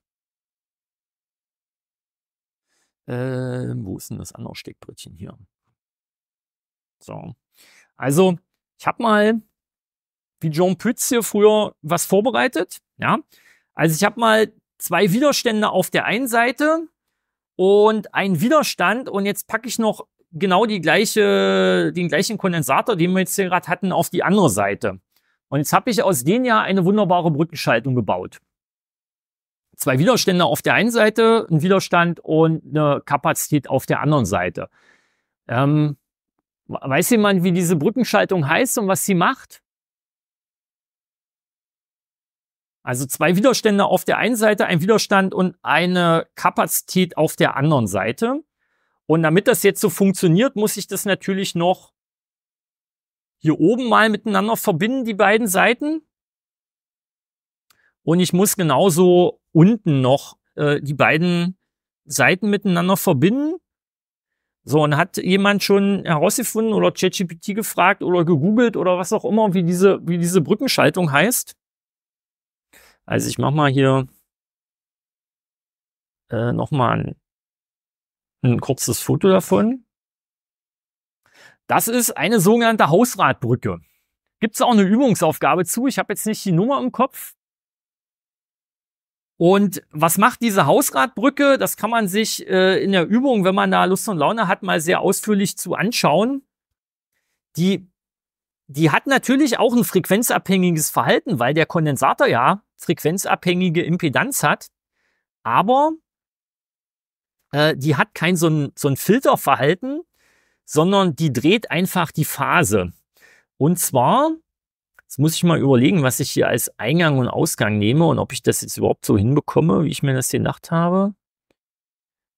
Äh, wo ist denn das andere Steckbrötchen hier? So. Also, ich habe mal, wie John Pütz hier früher, was vorbereitet. Ja, also ich habe mal zwei Widerstände auf der einen Seite und ein Widerstand. Und jetzt packe ich noch genau die gleiche, den gleichen Kondensator, den wir jetzt hier gerade hatten, auf die andere Seite. Und jetzt habe ich aus denen ja eine wunderbare Brückenschaltung gebaut. Zwei Widerstände auf der einen Seite, ein Widerstand und eine Kapazität auf der anderen Seite. Ähm, weiß jemand, wie diese Brückenschaltung heißt und was sie macht? Also zwei Widerstände auf der einen Seite, ein Widerstand und eine Kapazität auf der anderen Seite. Und damit das jetzt so funktioniert, muss ich das natürlich noch hier oben mal miteinander verbinden, die beiden Seiten. Und ich muss genauso unten noch äh, die beiden Seiten miteinander verbinden. So, und hat jemand schon herausgefunden oder ChatGPT gefragt oder gegoogelt oder was auch immer, wie diese, wie diese Brückenschaltung heißt? Also ich mache mal hier äh, nochmal ein, ein kurzes Foto davon. Das ist eine sogenannte Hausradbrücke. Gibt es auch eine Übungsaufgabe zu? Ich habe jetzt nicht die Nummer im Kopf. Und was macht diese Hausradbrücke? Das kann man sich äh, in der Übung, wenn man da Lust und Laune hat, mal sehr ausführlich zu anschauen. Die, die hat natürlich auch ein frequenzabhängiges Verhalten, weil der Kondensator ja frequenzabhängige Impedanz hat, aber äh, die hat kein so ein, so ein Filterverhalten, sondern die dreht einfach die Phase. Und zwar, jetzt muss ich mal überlegen, was ich hier als Eingang und Ausgang nehme und ob ich das jetzt überhaupt so hinbekomme, wie ich mir das gedacht habe.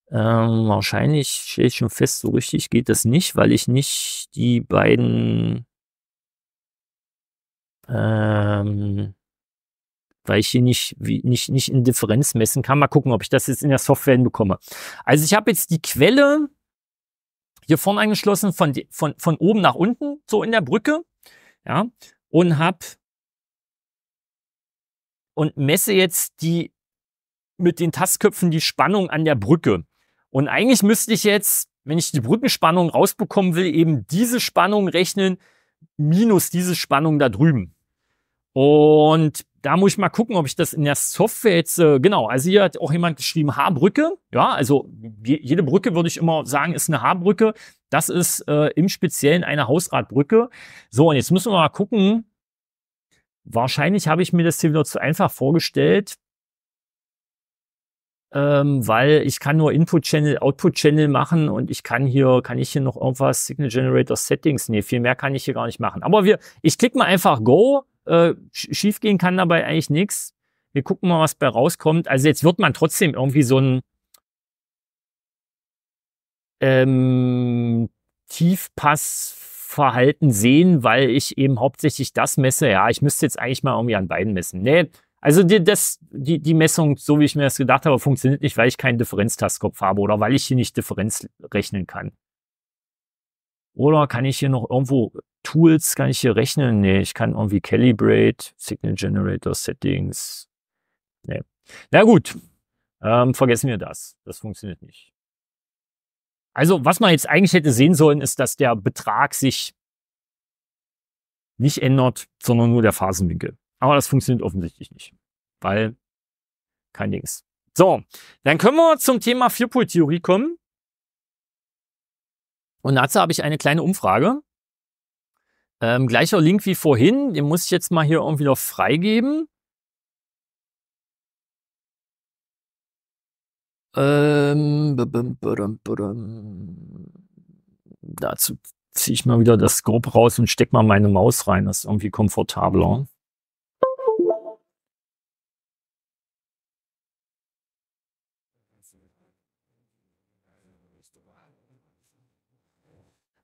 Ähm, wahrscheinlich stehe ich schon fest, so richtig geht das nicht, weil ich nicht die beiden ähm, weil ich hier nicht, wie, nicht, nicht in Differenz messen kann. Mal gucken, ob ich das jetzt in der Software hinbekomme. Also ich habe jetzt die Quelle hier vorne angeschlossen, von, von, von oben nach unten, so in der Brücke, ja, und habe und messe jetzt die mit den Tastköpfen die Spannung an der Brücke. Und eigentlich müsste ich jetzt, wenn ich die Brückenspannung rausbekommen will, eben diese Spannung rechnen minus diese Spannung da drüben. Und da muss ich mal gucken, ob ich das in der Software jetzt, äh, genau, also hier hat auch jemand geschrieben, Haarbrücke. Ja, also jede Brücke würde ich immer sagen, ist eine Haarbrücke. Das ist äh, im Speziellen eine Hausradbrücke. So, und jetzt müssen wir mal gucken. Wahrscheinlich habe ich mir das hier wieder zu einfach vorgestellt, ähm, weil ich kann nur Input-Channel, Output-Channel machen und ich kann hier, kann ich hier noch irgendwas, Signal Generator Settings, nee, viel mehr kann ich hier gar nicht machen. Aber wir, ich klicke mal einfach Go äh, gehen kann dabei eigentlich nichts. Wir gucken mal, was bei rauskommt. Also jetzt wird man trotzdem irgendwie so ein ähm, Tiefpassverhalten sehen, weil ich eben hauptsächlich das messe. Ja, ich müsste jetzt eigentlich mal irgendwie an beiden messen. Nee, also die, das, die, die Messung, so wie ich mir das gedacht habe, funktioniert nicht, weil ich keinen Differenztastkopf habe oder weil ich hier nicht Differenz rechnen kann. Oder kann ich hier noch irgendwo Tools, kann ich hier rechnen? Nee, ich kann irgendwie Calibrate, Signal Generator Settings. Nee. Na gut, ähm, vergessen wir das. Das funktioniert nicht. Also, was man jetzt eigentlich hätte sehen sollen, ist, dass der Betrag sich nicht ändert, sondern nur der Phasenwinkel. Aber das funktioniert offensichtlich nicht, weil kein Dings. So, dann können wir zum Thema Vierpol-Theorie kommen. Und dazu habe ich eine kleine Umfrage. Ähm, gleicher Link wie vorhin, den muss ich jetzt mal hier irgendwie noch freigeben. Ähm, Dazu ziehe ich mal wieder das Grob raus und stecke mal meine Maus rein. Das ist irgendwie komfortabler. Mhm.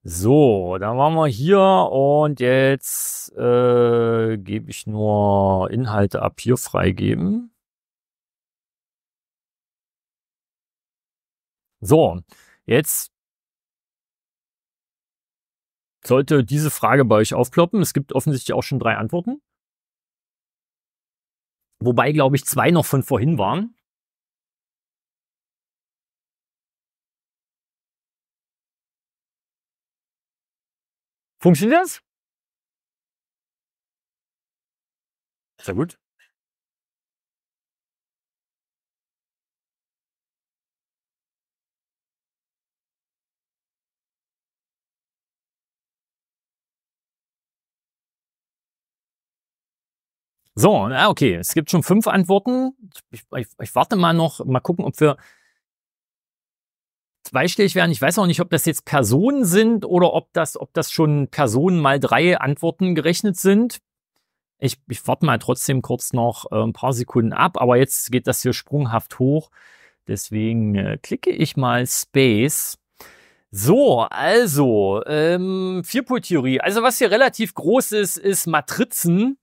So, dann waren wir hier und jetzt äh, gebe ich nur Inhalte ab hier freigeben. So, jetzt sollte diese Frage bei euch aufploppen. Es gibt offensichtlich auch schon drei Antworten. Wobei, glaube ich, zwei noch von vorhin waren. Funktioniert das? Sehr gut. So, okay, es gibt schon fünf Antworten. Ich, ich, ich warte mal noch, mal gucken, ob wir zweistellig werden. Ich weiß auch nicht, ob das jetzt Personen sind oder ob das, ob das schon Personen mal drei Antworten gerechnet sind. Ich, ich warte mal trotzdem kurz noch äh, ein paar Sekunden ab, aber jetzt geht das hier sprunghaft hoch. Deswegen äh, klicke ich mal Space. So, also, ähm, Vierpol-Theorie. Also was hier relativ groß ist, ist Matrizen.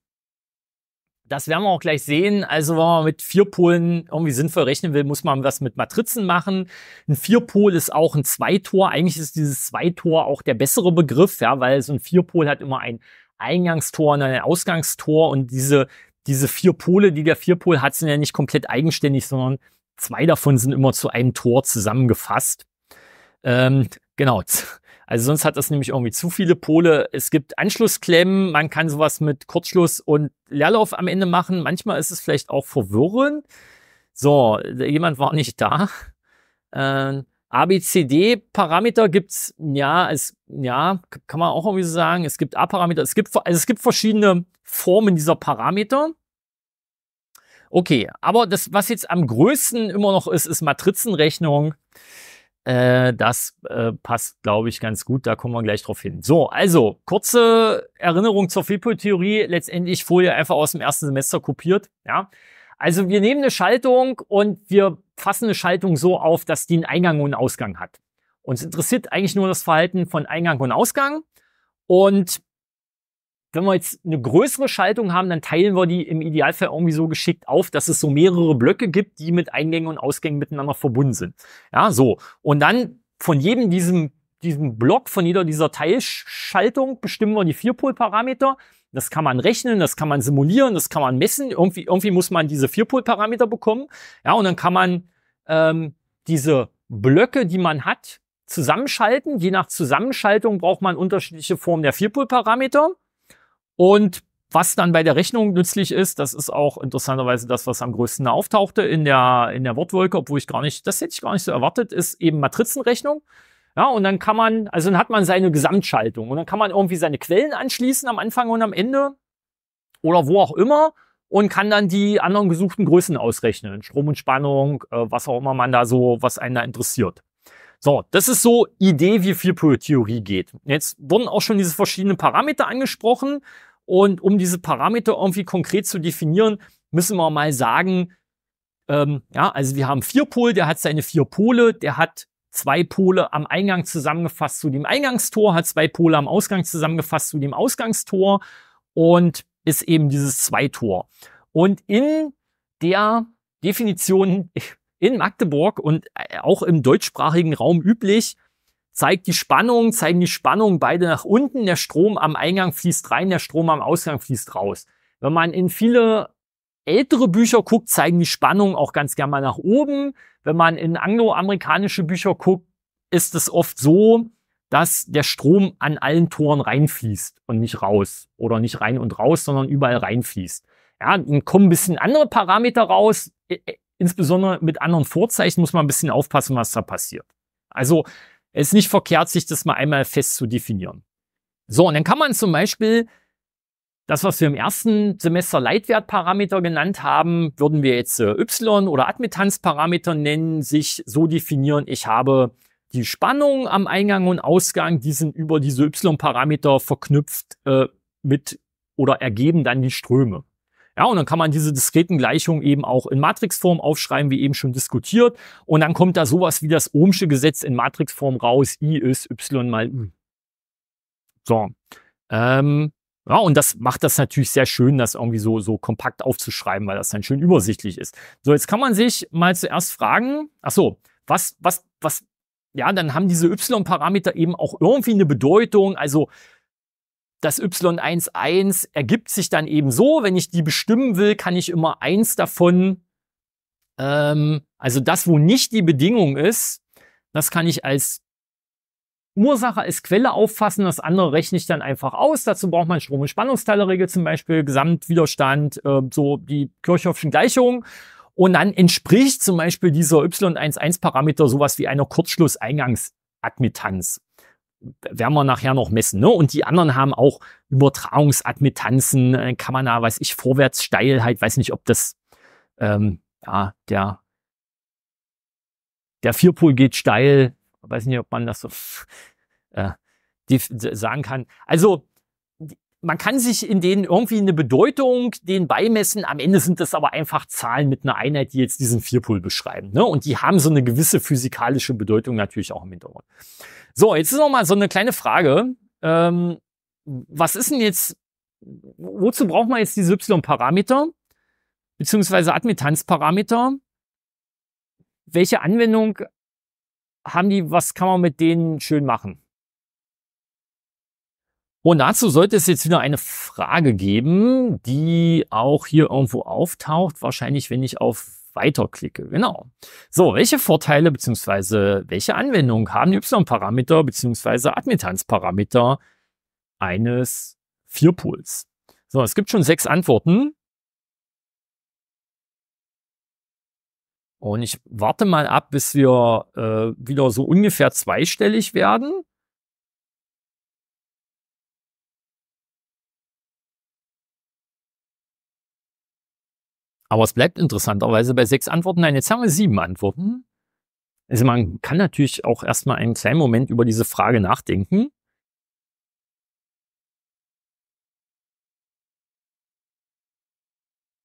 Das werden wir auch gleich sehen. Also, wenn man mit vier Polen irgendwie sinnvoll rechnen will, muss man was mit Matrizen machen. Ein Vierpol ist auch ein Zweitor. Eigentlich ist dieses Zweitor auch der bessere Begriff, ja, weil so ein Vierpol hat immer ein Eingangstor und ein Ausgangstor und diese, diese vier Pole, die der Vierpol hat, sind ja nicht komplett eigenständig, sondern zwei davon sind immer zu einem Tor zusammengefasst. Ähm, genau. Also sonst hat das nämlich irgendwie zu viele Pole. Es gibt Anschlussklemmen, man kann sowas mit Kurzschluss und Leerlauf am Ende machen. Manchmal ist es vielleicht auch verwirrend. So, jemand war nicht da. Äh, ABCD-Parameter gibt's, ja, es, ja, kann man auch irgendwie so sagen. Es gibt A-Parameter, es gibt, also es gibt verschiedene Formen dieser Parameter. Okay, aber das, was jetzt am größten immer noch ist, ist Matrizenrechnung. Äh, das äh, passt, glaube ich, ganz gut. Da kommen wir gleich drauf hin. So, also kurze Erinnerung zur Feedback-Theorie. Letztendlich Folie einfach aus dem ersten Semester kopiert. Ja. Also wir nehmen eine Schaltung und wir fassen eine Schaltung so auf, dass die einen Eingang und einen Ausgang hat. Uns interessiert eigentlich nur das Verhalten von Eingang und Ausgang. Und wenn wir jetzt eine größere Schaltung haben, dann teilen wir die im Idealfall irgendwie so geschickt auf, dass es so mehrere Blöcke gibt, die mit Eingängen und Ausgängen miteinander verbunden sind. Ja, so. Und dann von jedem diesem, diesem Block, von jeder dieser Teilschaltung bestimmen wir die Vierpolparameter. Das kann man rechnen, das kann man simulieren, das kann man messen. Irgendwie, irgendwie muss man diese Vierpolparameter bekommen. Ja, und dann kann man ähm, diese Blöcke, die man hat, zusammenschalten. Je nach Zusammenschaltung braucht man unterschiedliche Formen der Vierpolparameter. parameter und was dann bei der Rechnung nützlich ist, das ist auch interessanterweise das, was am größten auftauchte in der, in der Wortwolke, obwohl ich gar nicht, das hätte ich gar nicht so erwartet, ist eben Matrizenrechnung. Ja, und dann kann man, also dann hat man seine Gesamtschaltung und dann kann man irgendwie seine Quellen anschließen am Anfang und am Ende oder wo auch immer und kann dann die anderen gesuchten Größen ausrechnen. Strom und Spannung, äh, was auch immer man da so, was einen da interessiert. So, das ist so Idee, wie Vielpol-Theorie geht. Jetzt wurden auch schon diese verschiedenen Parameter angesprochen. Und um diese Parameter irgendwie konkret zu definieren, müssen wir mal sagen, ähm, ja, also wir haben Vierpol, der hat seine vier Pole, der hat zwei Pole am Eingang zusammengefasst zu dem Eingangstor, hat zwei Pole am Ausgang zusammengefasst zu dem Ausgangstor und ist eben dieses Zweitor. Und in der Definition, ich in Magdeburg und äh, auch im deutschsprachigen Raum üblich, zeigt die Spannung, zeigen die Spannung beide nach unten. Der Strom am Eingang fließt rein, der Strom am Ausgang fließt raus. Wenn man in viele ältere Bücher guckt, zeigen die Spannung auch ganz gerne mal nach oben. Wenn man in angloamerikanische Bücher guckt, ist es oft so, dass der Strom an allen Toren reinfließt und nicht raus. Oder nicht rein und raus, sondern überall reinfließt. Ja, dann kommen ein bisschen andere Parameter raus. Insbesondere mit anderen Vorzeichen muss man ein bisschen aufpassen, was da passiert. Also es ist nicht verkehrt, sich das mal einmal fest zu definieren. So, und dann kann man zum Beispiel das, was wir im ersten Semester Leitwertparameter genannt haben, würden wir jetzt äh, Y oder Admittanzparameter nennen, sich so definieren, ich habe die Spannung am Eingang und Ausgang, die sind über diese Y-Parameter verknüpft äh, mit oder ergeben dann die Ströme. Ja, und dann kann man diese diskreten Gleichungen eben auch in Matrixform aufschreiben, wie eben schon diskutiert. Und dann kommt da sowas wie das Ohmsche Gesetz in Matrixform raus. I ist Y mal U. So. Ähm, ja, und das macht das natürlich sehr schön, das irgendwie so, so kompakt aufzuschreiben, weil das dann schön übersichtlich ist. So, jetzt kann man sich mal zuerst fragen, ach so, was, was, was, ja, dann haben diese Y-Parameter eben auch irgendwie eine Bedeutung. Also das y11 ergibt sich dann eben so, wenn ich die bestimmen will, kann ich immer eins davon, ähm, also das, wo nicht die Bedingung ist, das kann ich als Ursache als Quelle auffassen, das andere rechne ich dann einfach aus. Dazu braucht man Strom- und Spannungsteilerregel zum Beispiel, Gesamtwiderstand, äh, so die Kirchhoffschen Gleichungen. Und dann entspricht zum Beispiel dieser Y11-Parameter sowas wie einer Kurzschlusseingangsadmittanz werden wir nachher noch messen. Ne? Und die anderen haben auch Übertragungsadmittanzen, äh, kann man da, weiß ich, Vorwärtssteilheit, weiß nicht, ob das ähm, ja, der, der Vierpol geht steil, weiß nicht, ob man das so *laughs* äh, sagen kann. Also man kann sich in denen irgendwie eine Bedeutung den beimessen. Am Ende sind das aber einfach Zahlen mit einer Einheit, die jetzt diesen Vierpol beschreiben. Ne? Und die haben so eine gewisse physikalische Bedeutung natürlich auch im Hintergrund. So, jetzt ist noch mal so eine kleine Frage. Ähm, was ist denn jetzt, wozu braucht man jetzt diese Y-Parameter? Beziehungsweise Admittanzparameter? Welche Anwendung haben die, was kann man mit denen schön machen? Und dazu sollte es jetzt wieder eine Frage geben, die auch hier irgendwo auftaucht, wahrscheinlich wenn ich auf Weiter klicke. Genau. So, welche Vorteile bzw. welche Anwendung haben Y-Parameter bzw. Admittanzparameter eines Vierpols? So, es gibt schon sechs Antworten. Und ich warte mal ab, bis wir äh, wieder so ungefähr zweistellig werden. Aber es bleibt interessanterweise bei sechs Antworten. Nein, jetzt haben wir sieben Antworten. Also man kann natürlich auch erstmal einen kleinen Moment über diese Frage nachdenken.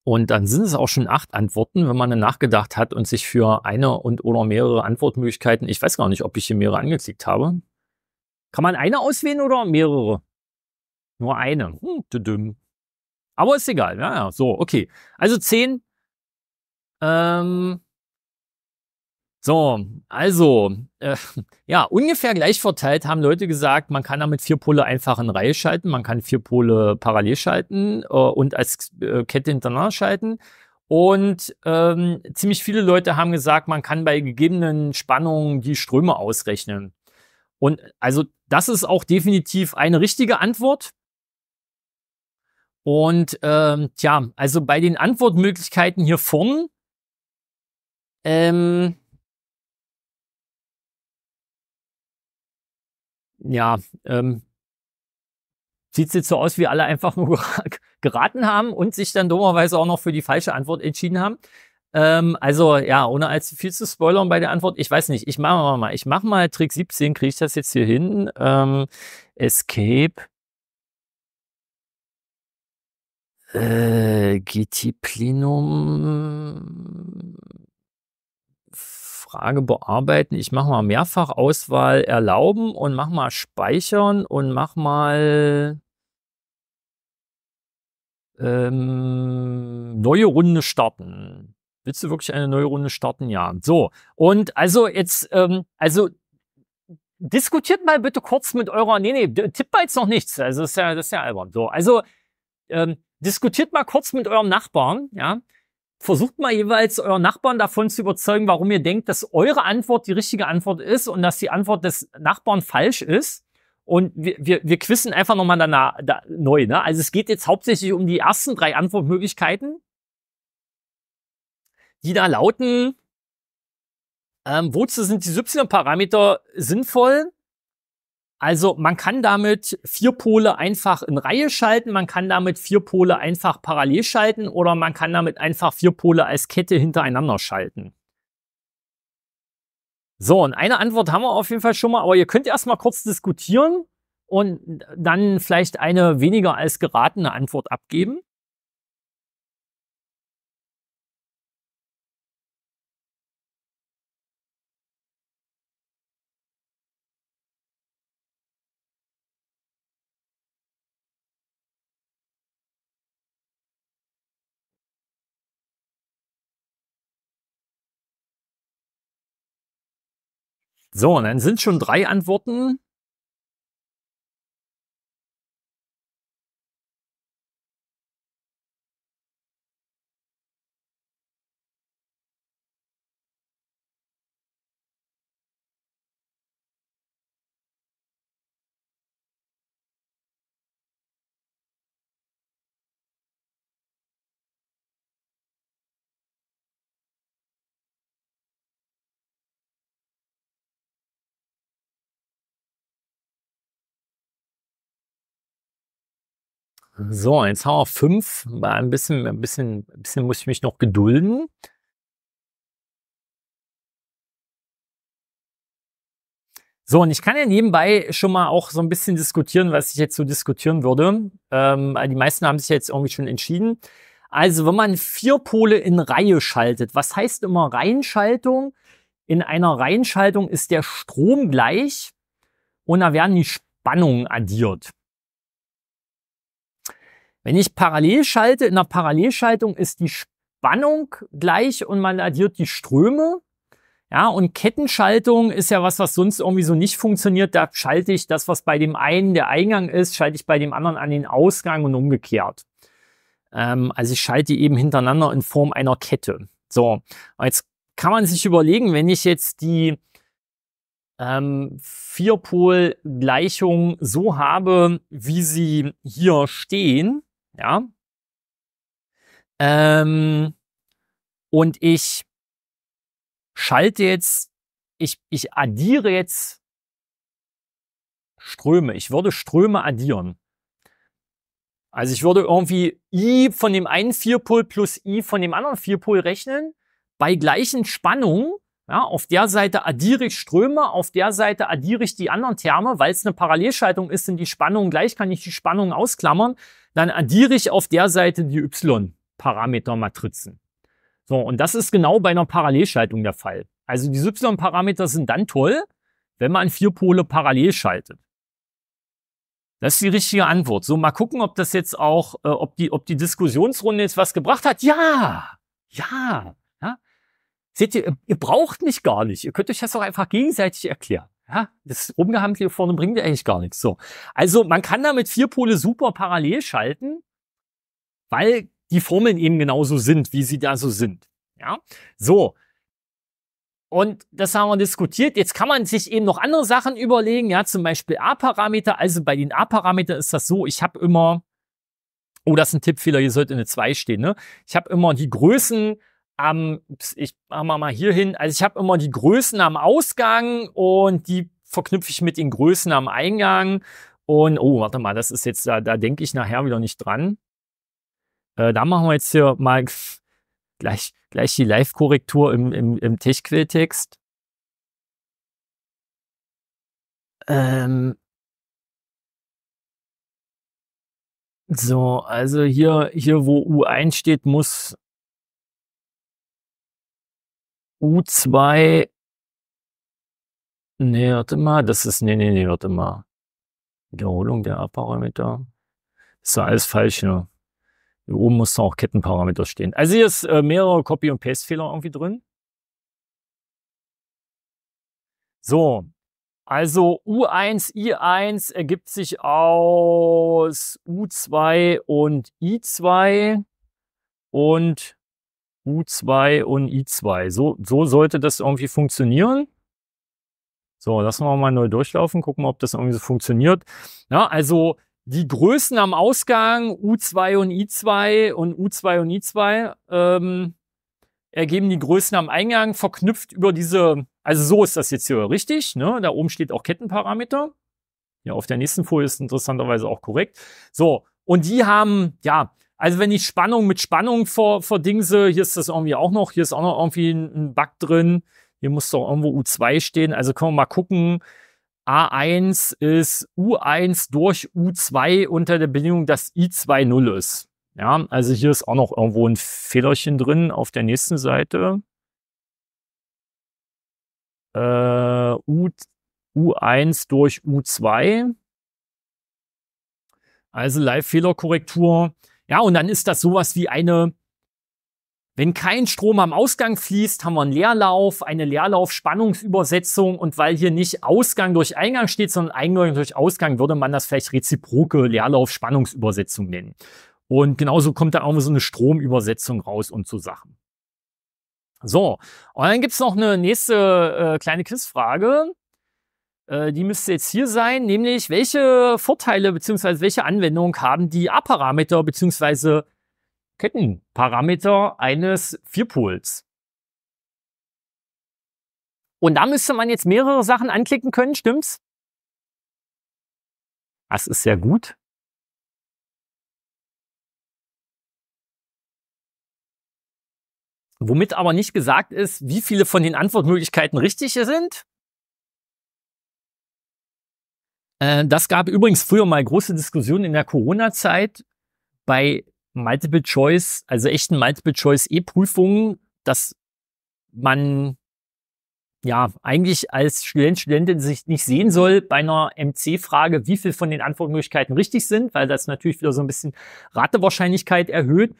Und dann sind es auch schon acht Antworten, wenn man dann nachgedacht hat und sich für eine und oder mehrere Antwortmöglichkeiten, ich weiß gar nicht, ob ich hier mehrere angeklickt habe. Kann man eine auswählen oder mehrere? Nur eine. Hm, aber ist egal. Ja, ja, so, okay. Also 10. Ähm, so, also, äh, ja, ungefähr gleich verteilt haben Leute gesagt, man kann damit vier Pole einfach in Reihe schalten, man kann vier Pole parallel schalten äh, und als äh, Kette hintereinander schalten. Und ähm, ziemlich viele Leute haben gesagt, man kann bei gegebenen Spannungen die Ströme ausrechnen. Und also das ist auch definitiv eine richtige Antwort. Und ähm, tja, also bei den Antwortmöglichkeiten hier vorne, ähm, ja, ähm, sieht es jetzt so aus, wie alle einfach nur *laughs* geraten haben und sich dann dummerweise auch noch für die falsche Antwort entschieden haben. Ähm, also ja, ohne allzu viel zu spoilern bei der Antwort, ich weiß nicht, ich mache mal, ich mache mal Trick 17, kriege ich das jetzt hier hin? Ähm, Escape. Äh, GT Plenum. Frage bearbeiten. Ich mache mal Mehrfachauswahl erlauben und mache mal speichern und mache mal ähm, neue Runde starten. Willst du wirklich eine neue Runde starten? Ja. So. Und also jetzt, ähm, also diskutiert mal bitte kurz mit eurer, nee, nee, tippt mal jetzt noch nichts. Also das ist ja, das ist ja albern. So, also ähm, Diskutiert mal kurz mit eurem Nachbarn, ja. Versucht mal jeweils euren Nachbarn davon zu überzeugen, warum ihr denkt, dass eure Antwort die richtige Antwort ist und dass die Antwort des Nachbarn falsch ist. Und wir, wir, wir quissen einfach nochmal danach, da, neu. Ne? Also es geht jetzt hauptsächlich um die ersten drei Antwortmöglichkeiten, die da lauten, ähm, wozu sind die Y-Parameter sinnvoll? Also man kann damit vier Pole einfach in Reihe schalten, man kann damit vier Pole einfach parallel schalten oder man kann damit einfach vier Pole als Kette hintereinander schalten. So, und eine Antwort haben wir auf jeden Fall schon mal, aber ihr könnt erstmal kurz diskutieren und dann vielleicht eine weniger als geratene Antwort abgeben. So, und dann sind schon drei Antworten So, jetzt haben wir fünf. Ein bisschen, ein bisschen, ein bisschen muss ich mich noch gedulden. So, und ich kann ja nebenbei schon mal auch so ein bisschen diskutieren, was ich jetzt so diskutieren würde. Ähm, die meisten haben sich jetzt irgendwie schon entschieden. Also, wenn man vier Pole in Reihe schaltet, was heißt immer Reihenschaltung? In einer Reihenschaltung ist der Strom gleich und da werden die Spannungen addiert. Wenn ich parallel schalte, in der Parallelschaltung ist die Spannung gleich und man addiert die Ströme. Ja, und Kettenschaltung ist ja was, was sonst irgendwie so nicht funktioniert. Da schalte ich das, was bei dem einen der Eingang ist, schalte ich bei dem anderen an den Ausgang und umgekehrt. Ähm, also ich schalte die eben hintereinander in Form einer Kette. So, jetzt kann man sich überlegen, wenn ich jetzt die ähm, Vierpol-Gleichung so habe, wie sie hier stehen, ja. Ähm, und ich schalte jetzt, ich, ich addiere jetzt Ströme. Ich würde Ströme addieren. Also ich würde irgendwie I von dem einen Vierpol plus I von dem anderen Vierpol rechnen. Bei gleichen Spannungen, ja, auf der Seite addiere ich Ströme, auf der Seite addiere ich die anderen Terme, weil es eine Parallelschaltung ist, sind die Spannungen gleich, kann ich die Spannungen ausklammern dann addiere ich auf der Seite die Y-Parametermatrizen. So, und das ist genau bei einer Parallelschaltung der Fall. Also die Y-Parameter sind dann toll, wenn man vier Pole parallel schaltet. Das ist die richtige Antwort. So, mal gucken, ob das jetzt auch, äh, ob, die, ob die Diskussionsrunde jetzt was gebracht hat. Ja! Ja! ja. Seht ihr, ihr braucht mich gar nicht. Ihr könnt euch das auch einfach gegenseitig erklären. Ja, das Rumgehandel hier vorne bringt ja eigentlich gar nichts. So. Also man kann damit vier Pole super parallel schalten, weil die Formeln eben genauso sind, wie sie da so sind. Ja, so. Und das haben wir diskutiert. Jetzt kann man sich eben noch andere Sachen überlegen. Ja, zum Beispiel A-Parameter. Also bei den A-Parametern ist das so, ich habe immer, oh, das ist ein Tippfehler, hier sollte eine 2 stehen. Ne? Ich habe immer die Größen am, ich mach mal, mal hier hin. Also ich habe immer die Größen am Ausgang und die verknüpfe ich mit den Größen am Eingang. Und, oh, warte mal, das ist jetzt, da, da denke ich nachher wieder nicht dran. Äh, da machen wir jetzt hier mal gleich, gleich die Live-Korrektur im, im, im Tech-Quelltext. Ähm, so, also hier, hier wo U1 steht, muss U2. Nee, warte mal, das ist, nee, nee, nee, warte mal. Wiederholung der A-Parameter. Ist doch alles falsch, ne? Hier oben muss da auch Kettenparameter stehen. Also hier ist äh, mehrere Copy- und Paste-Fehler irgendwie drin. So, also U1, I1 ergibt sich aus U2 und I2 und U2 und I2. So, so sollte das irgendwie funktionieren. So, lassen wir mal neu durchlaufen, gucken, ob das irgendwie so funktioniert. Ja, also die Größen am Ausgang U2 und I2 und U2 und I2 ähm, ergeben die Größen am Eingang verknüpft über diese, also so ist das jetzt hier richtig, ne? da oben steht auch Kettenparameter. Ja, auf der nächsten Folie ist interessanterweise auch korrekt. So, und die haben, ja, also wenn ich Spannung mit Spannung ver, verdingse, hier ist das irgendwie auch noch, hier ist auch noch irgendwie ein, Bug drin. Hier muss doch irgendwo U2 stehen. Also können wir mal gucken. A1 ist U1 durch U2 unter der Bedingung, dass I2 0 ist. Ja, also hier ist auch noch irgendwo ein Fehlerchen drin auf der nächsten Seite. Äh, U, U1 durch U2. Also Live-Fehlerkorrektur. Ja, und dann ist das sowas wie eine, wenn kein Strom am Ausgang fließt, haben wir einen Leerlauf, eine Leerlauf-Spannungsübersetzung und weil hier nicht Ausgang durch Eingang steht, sondern Eingang durch Ausgang, würde man das vielleicht reziproke Leerlauf-Spannungsübersetzung nennen. Und genauso kommt da auch so eine Stromübersetzung raus und so Sachen. So, und dann gibt's noch eine nächste äh, kleine Quizfrage. Äh, die müsste jetzt hier sein, nämlich welche Vorteile bzw. welche Anwendung haben die A-Parameter bzw. Kettenparameter eines Vierpols. Und da müsste man jetzt mehrere Sachen anklicken können, stimmt's? Das ist sehr gut. Womit aber nicht gesagt ist, wie viele von den Antwortmöglichkeiten richtig sind Äh, das gab übrigens früher mal große Diskussionen in der Corona-Zeit bei Multiple Choice, also echten Multiple Choice E-Prüfungen, dass man ja eigentlich als Student, Studentin sich nicht sehen soll bei einer MC-Frage, wie viel von den Antwortmöglichkeiten richtig sind, weil das natürlich wieder so ein bisschen Ratewahrscheinlichkeit erhöht.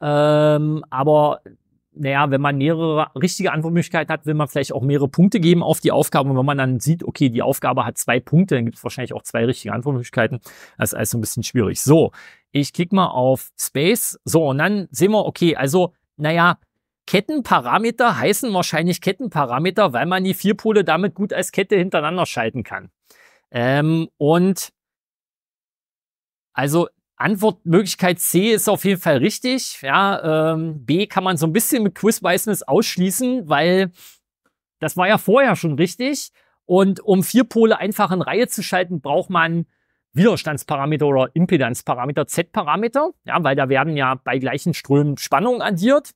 Ähm, aber naja, wenn man mehrere richtige Antwortmöglichkeiten hat, will man vielleicht auch mehrere Punkte geben auf die Aufgabe. Und wenn man dann sieht, okay, die Aufgabe hat zwei Punkte, dann gibt es wahrscheinlich auch zwei richtige Antwortmöglichkeiten. Das ist also ein bisschen schwierig. So, ich klicke mal auf Space. So, und dann sehen wir, okay, also, naja, Kettenparameter heißen wahrscheinlich Kettenparameter, weil man die vier Pole damit gut als Kette hintereinander schalten kann. Ähm, und also Antwortmöglichkeit C ist auf jeden Fall richtig. Ja, ähm, B kann man so ein bisschen mit Quizweisness ausschließen, weil das war ja vorher schon richtig. Und um vier Pole einfach in Reihe zu schalten, braucht man Widerstandsparameter oder Impedanzparameter, Z-Parameter. Ja, weil da werden ja bei gleichen Strömen Spannungen addiert.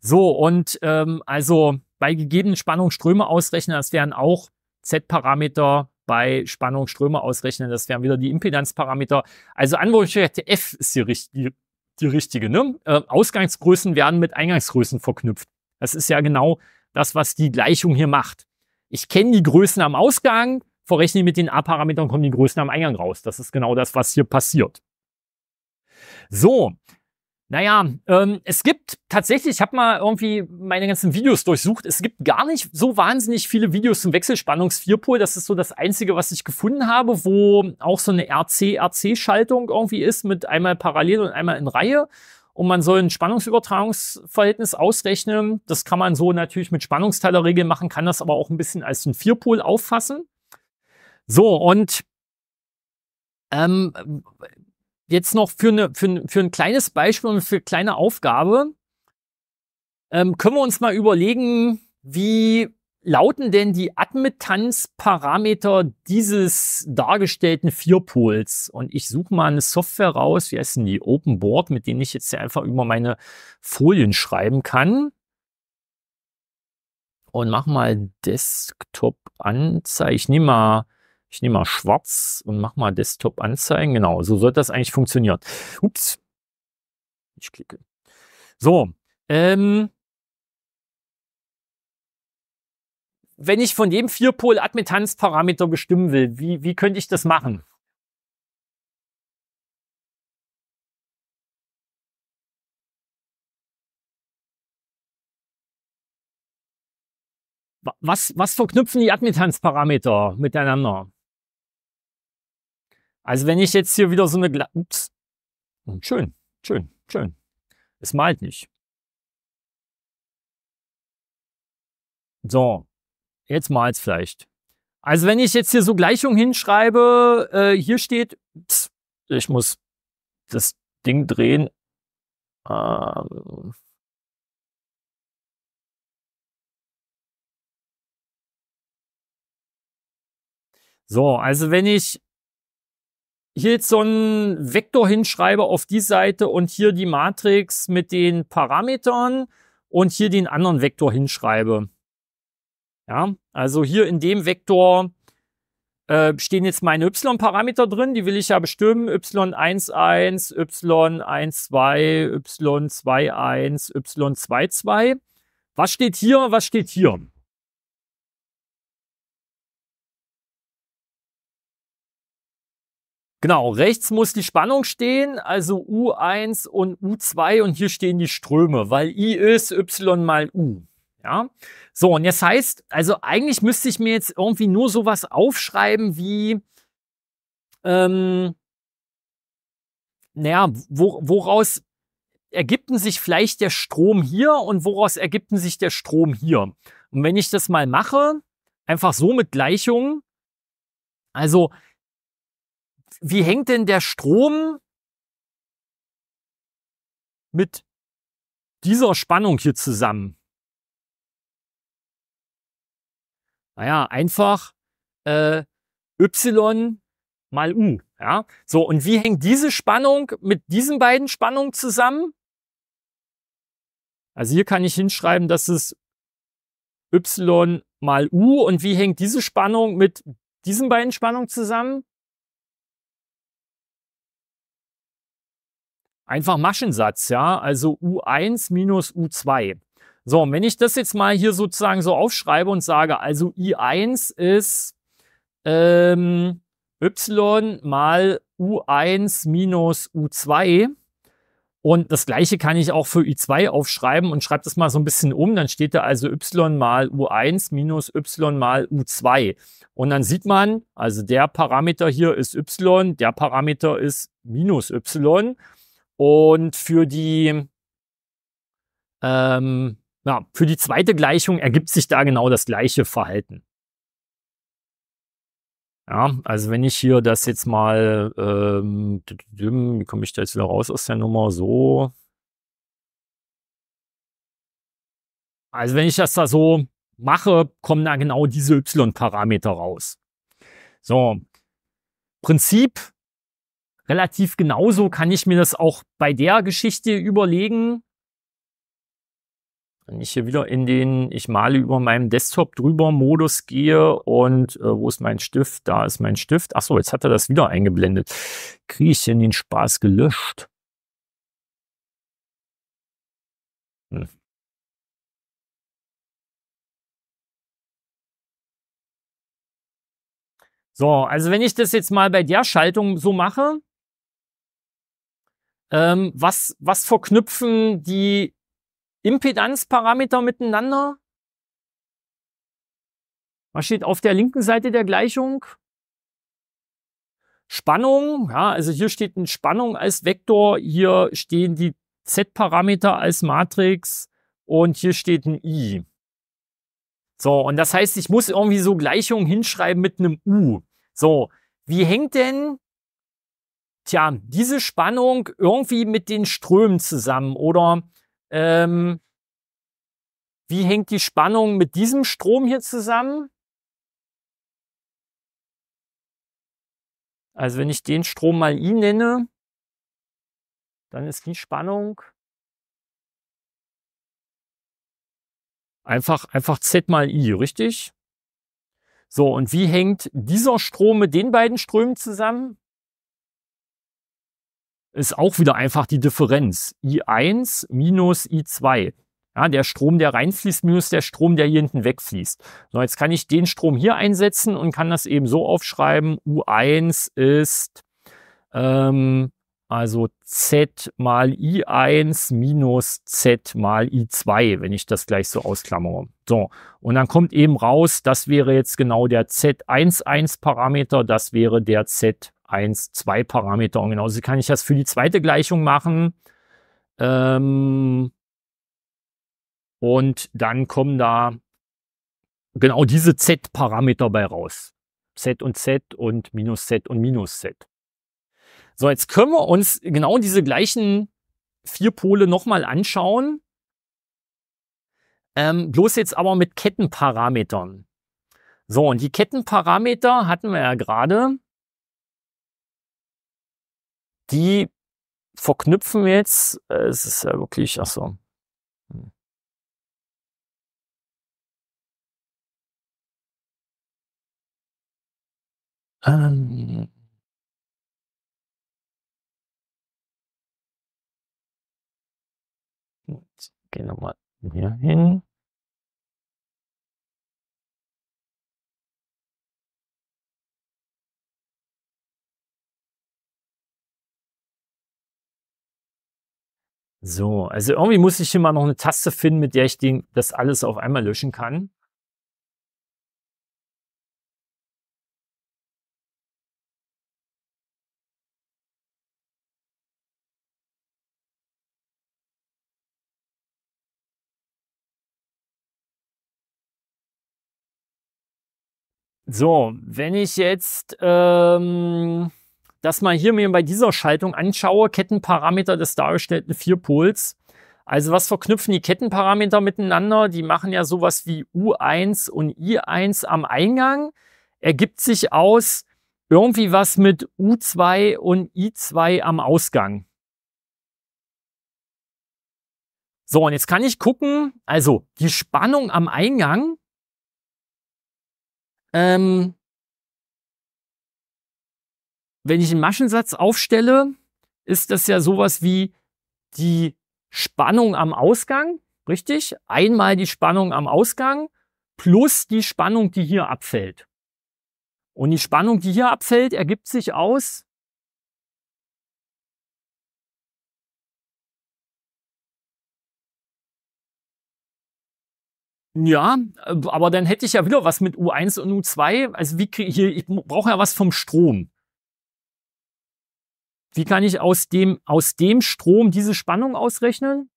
So, und ähm, also bei gegebenen Spannungen Ströme ausrechnen, das wären auch Z-Parameter bei Spannung Ströme ausrechnen. Das wären wieder die Impedanzparameter. Also Anwendungsstätte F ist die, die, die richtige. Ne? Äh, Ausgangsgrößen werden mit Eingangsgrößen verknüpft. Das ist ja genau das, was die Gleichung hier macht. Ich kenne die Größen am Ausgang, verrechne mit den A-Parametern, kommen die Größen am Eingang raus. Das ist genau das, was hier passiert. So, naja, ähm, es gibt tatsächlich, ich habe mal irgendwie meine ganzen Videos durchsucht, es gibt gar nicht so wahnsinnig viele Videos zum Wechselspannungs-Vierpol. Das ist so das Einzige, was ich gefunden habe, wo auch so eine RC-RC-Schaltung irgendwie ist, mit einmal parallel und einmal in Reihe. Und man soll ein Spannungsübertragungsverhältnis ausrechnen. Das kann man so natürlich mit Spannungsteilerregeln machen, kann das aber auch ein bisschen als ein Vierpol auffassen. So, und ähm, Jetzt noch für, eine, für, für ein kleines Beispiel und für eine kleine Aufgabe ähm, können wir uns mal überlegen, wie lauten denn die Admittanzparameter dieses dargestellten Vierpols? Und ich suche mal eine Software raus, wie heißt denn die? Board, mit denen ich jetzt einfach über meine Folien schreiben kann. Und mach mal Desktop an. Ich nehme mal ich nehme mal schwarz und mache mal Desktop anzeigen. Genau, so sollte das eigentlich funktionieren. Ups. Ich klicke. So, ähm, wenn ich von jedem Vierpol-Admittanzparameter bestimmen will, wie, wie könnte ich das machen? Was, was verknüpfen die Admittanzparameter miteinander? Also wenn ich jetzt hier wieder so eine... Gla Ups. Und schön, schön, schön. Es malt nicht. So, jetzt malt es vielleicht. Also wenn ich jetzt hier so Gleichungen hinschreibe, äh, hier steht, pss, ich muss das Ding drehen. Ähm so, also wenn ich hier jetzt so einen Vektor hinschreibe auf die Seite und hier die Matrix mit den Parametern und hier den anderen Vektor hinschreibe. Ja, also hier in dem Vektor äh, stehen jetzt meine y-Parameter drin, die will ich ja bestimmen, y11, y12, y21, y22. Was steht hier, was steht hier? Genau, rechts muss die Spannung stehen, also U1 und U2 und hier stehen die Ströme, weil I ist Y mal U. Ja, so und jetzt heißt, also eigentlich müsste ich mir jetzt irgendwie nur sowas aufschreiben wie, ähm, naja, wo, woraus ergibten sich vielleicht der Strom hier und woraus ergibten sich der Strom hier. Und wenn ich das mal mache, einfach so mit Gleichungen, also wie hängt denn der Strom mit dieser Spannung hier zusammen? Naja, einfach äh, Y mal U. Ja? So, und wie hängt diese Spannung mit diesen beiden Spannungen zusammen? Also hier kann ich hinschreiben, dass es Y mal U und wie hängt diese Spannung mit diesen beiden Spannungen zusammen? einfach Maschensatz, ja, also U1 minus U2. So, und wenn ich das jetzt mal hier sozusagen so aufschreibe und sage, also I1 ist ähm, Y mal U1 minus U2. Und das gleiche kann ich auch für I2 aufschreiben und schreibe das mal so ein bisschen um. Dann steht da also Y mal U1 minus Y mal U2. Und dann sieht man, also der Parameter hier ist Y, der Parameter ist minus Y. Und für die, ähm, ja, für die zweite Gleichung ergibt sich da genau das gleiche Verhalten. Ja, also wenn ich hier das jetzt mal, ähm, wie komme ich da jetzt wieder raus aus der Nummer? So. Also wenn ich das da so mache, kommen da genau diese y-Parameter raus. So, Prinzip relativ genauso kann ich mir das auch bei der Geschichte überlegen. Wenn ich hier wieder in den Ich male über meinem Desktop drüber Modus gehe und äh, wo ist mein Stift? Da ist mein Stift. Achso, jetzt hat er das wieder eingeblendet. Kriege ich denn den Spaß gelöscht? Hm. So, also wenn ich das jetzt mal bei der Schaltung so mache, ähm, was, was verknüpfen die Impedanzparameter miteinander? Was steht auf der linken Seite der Gleichung? Spannung, ja, also hier steht eine Spannung als Vektor, hier stehen die Z-Parameter als Matrix und hier steht ein I. So, und das heißt, ich muss irgendwie so Gleichungen hinschreiben mit einem U. So, wie hängt denn tja, diese Spannung irgendwie mit den Strömen zusammen oder ähm, wie hängt die Spannung mit diesem Strom hier zusammen? Also wenn ich den Strom mal I nenne, dann ist die Spannung einfach, einfach Z mal I, richtig? So, und wie hängt dieser Strom mit den beiden Strömen zusammen? ist auch wieder einfach die Differenz. I1 minus I2. Ja, der Strom, der reinfließt, minus der Strom, der hier hinten wegfließt. So, jetzt kann ich den Strom hier einsetzen und kann das eben so aufschreiben. U1 ist ähm, also Z mal I1 minus Z mal I2, wenn ich das gleich so ausklammere. So, und dann kommt eben raus, das wäre jetzt genau der Z11-Parameter, das wäre der Z 1, 2 Parameter. Und genauso kann ich das für die zweite Gleichung machen. Ähm und dann kommen da genau diese Z-Parameter bei raus. Z und Z und minus Z und minus Z. So, jetzt können wir uns genau diese gleichen vier Pole nochmal anschauen. Ähm, bloß jetzt aber mit Kettenparametern. So, und die Kettenparameter hatten wir ja gerade die verknüpfen jetzt, äh, es ist ja wirklich, ach so. Hm. Ähm. Gehen wir mal hier hin. So, also irgendwie muss ich hier mal noch eine Taste finden, mit der ich den, das alles auf einmal löschen kann. So, wenn ich jetzt ähm, dass man hier mir bei dieser Schaltung anschaue, Kettenparameter des dargestellten Vierpols. Also was verknüpfen die Kettenparameter miteinander? Die machen ja sowas wie U1 und I1 am Eingang. Ergibt sich aus irgendwie was mit U2 und I2 am Ausgang. So, und jetzt kann ich gucken, also die Spannung am Eingang ähm, wenn ich einen Maschensatz aufstelle, ist das ja sowas wie die Spannung am Ausgang, richtig? Einmal die Spannung am Ausgang plus die Spannung, die hier abfällt. Und die Spannung, die hier abfällt, ergibt sich aus Ja, aber dann hätte ich ja wieder was mit U1 und U2. Also wie kriege ich ich brauche ja was vom Strom. Wie kann ich aus dem, aus dem Strom diese Spannung ausrechnen?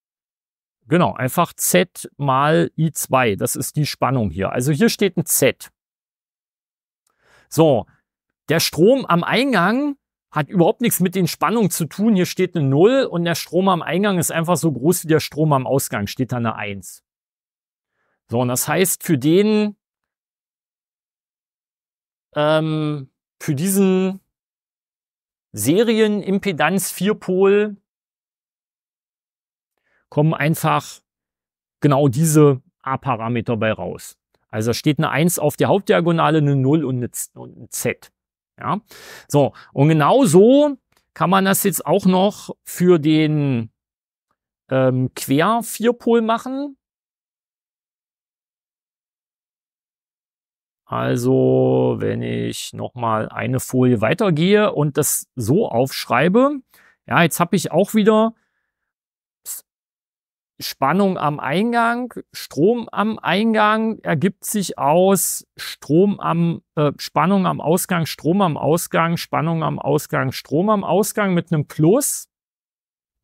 Genau, einfach Z mal I2. Das ist die Spannung hier. Also hier steht ein Z. So, der Strom am Eingang hat überhaupt nichts mit den Spannungen zu tun. Hier steht eine 0 und der Strom am Eingang ist einfach so groß wie der Strom am Ausgang. Steht da eine 1. So, und das heißt, für den, ähm, für diesen Serienimpedanz Vierpol kommen einfach genau diese A-Parameter bei raus. Also steht eine 1 auf der Hauptdiagonale, eine 0 und ein Z. Ja? So, und genau so kann man das jetzt auch noch für den ähm, Quer-Vierpol machen. Also, wenn ich nochmal eine Folie weitergehe und das so aufschreibe, ja, jetzt habe ich auch wieder Spannung am Eingang, Strom am Eingang ergibt sich aus Strom am äh, Spannung am Ausgang, Strom am Ausgang, Spannung am Ausgang, Strom am Ausgang mit einem Plus.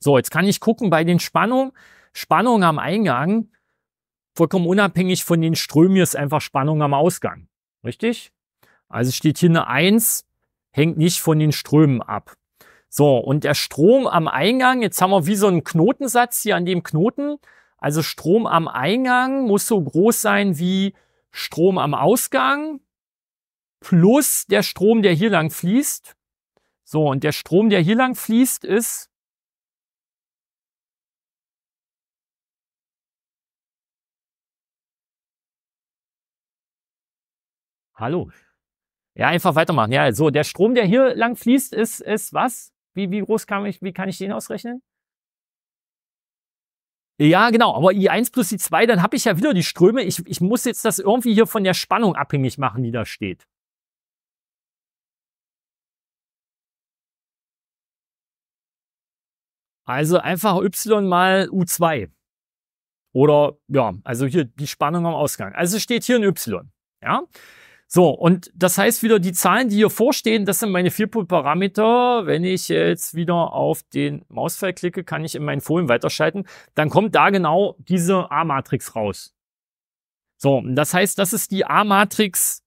So, jetzt kann ich gucken bei den Spannungen, Spannung am Eingang, vollkommen unabhängig von den Strömen hier ist einfach Spannung am Ausgang. Richtig? Also steht hier eine 1, hängt nicht von den Strömen ab. So, und der Strom am Eingang, jetzt haben wir wie so einen Knotensatz hier an dem Knoten. Also Strom am Eingang muss so groß sein wie Strom am Ausgang plus der Strom, der hier lang fließt. So, und der Strom, der hier lang fließt, ist Hallo. Ja, einfach weitermachen. Ja, so, der Strom, der hier lang fließt, ist, ist was? Wie, wie groß kann ich, wie kann ich den ausrechnen? Ja, genau, aber I1 plus I2, dann habe ich ja wieder die Ströme. Ich, ich muss jetzt das irgendwie hier von der Spannung abhängig machen, die da steht. Also einfach Y mal U2. Oder ja, also hier die Spannung am Ausgang. Also steht hier ein Y. Ja. So, und das heißt wieder, die Zahlen, die hier vorstehen, das sind meine Vierpol-Parameter. Wenn ich jetzt wieder auf den Mausfall klicke, kann ich in meinen Folien weiterschalten. Dann kommt da genau diese A-Matrix raus. So, das heißt, das ist die A-Matrix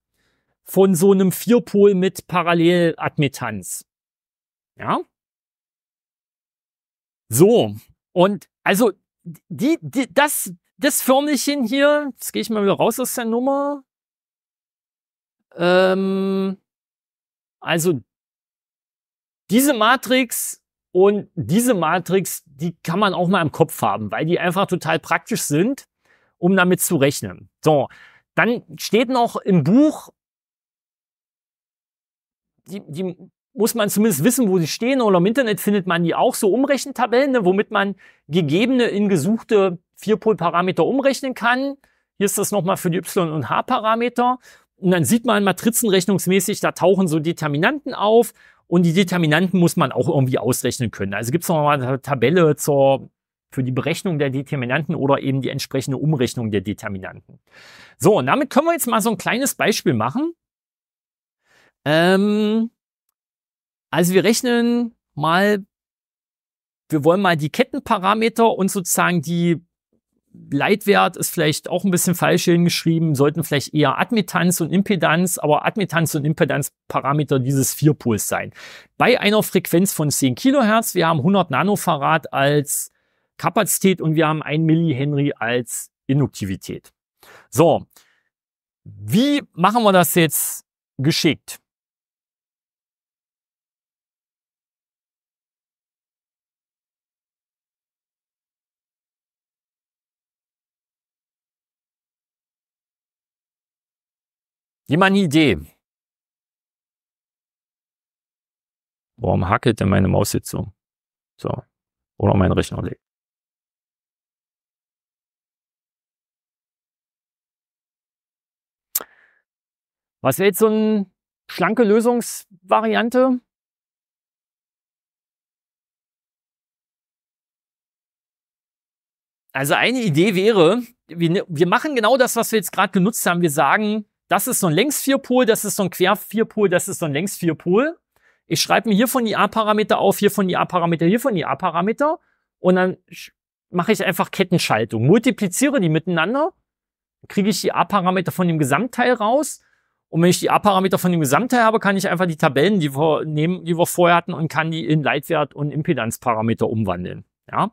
von so einem Vierpol mit Paralleladmittanz. Ja? So, und also die, die, das, das Förmchen hier, jetzt gehe ich mal wieder raus aus der Nummer, ähm, also diese Matrix und diese Matrix, die kann man auch mal im Kopf haben, weil die einfach total praktisch sind, um damit zu rechnen. So, dann steht noch im Buch, die, die muss man zumindest wissen, wo sie stehen oder im Internet findet man die auch, so Umrechentabellen, ne, womit man gegebene in gesuchte Vierpolparameter umrechnen kann. Hier ist das nochmal für die Y- und H-Parameter. Und dann sieht man matrizenrechnungsmäßig, da tauchen so Determinanten auf und die Determinanten muss man auch irgendwie ausrechnen können. Also gibt es nochmal eine Tabelle zur, für die Berechnung der Determinanten oder eben die entsprechende Umrechnung der Determinanten. So, und damit können wir jetzt mal so ein kleines Beispiel machen. Ähm, also wir rechnen mal, wir wollen mal die Kettenparameter und sozusagen die Leitwert ist vielleicht auch ein bisschen falsch hingeschrieben, sollten vielleicht eher Admittanz und Impedanz, aber Admittanz und Impedanz Parameter dieses Vierpols sein. Bei einer Frequenz von 10 Kilohertz, wir haben 100 Nanofarad als Kapazität und wir haben 1 Millihenry als Induktivität. So, wie machen wir das jetzt geschickt? Jemand eine Idee? Warum hackelt denn meine Maus jetzt so? So. Oder mein Rechner legt. Was wäre jetzt so eine schlanke Lösungsvariante? Also eine Idee wäre, wir, ne, wir machen genau das, was wir jetzt gerade genutzt haben. Wir sagen, das ist so ein Längs-Vierpol, das ist so ein Quer-Vierpol, das ist so ein Längs-Vierpol. Ich schreibe mir hiervon die A-Parameter auf, hiervon die A-Parameter, hiervon die A-Parameter und dann mache ich einfach Kettenschaltung, multipliziere die miteinander, kriege ich die A-Parameter von dem Gesamtteil raus und wenn ich die A-Parameter von dem Gesamtteil habe, kann ich einfach die Tabellen, die wir nehmen, die wir vorher hatten, und kann die in Leitwert und Impedanzparameter umwandeln. Ja,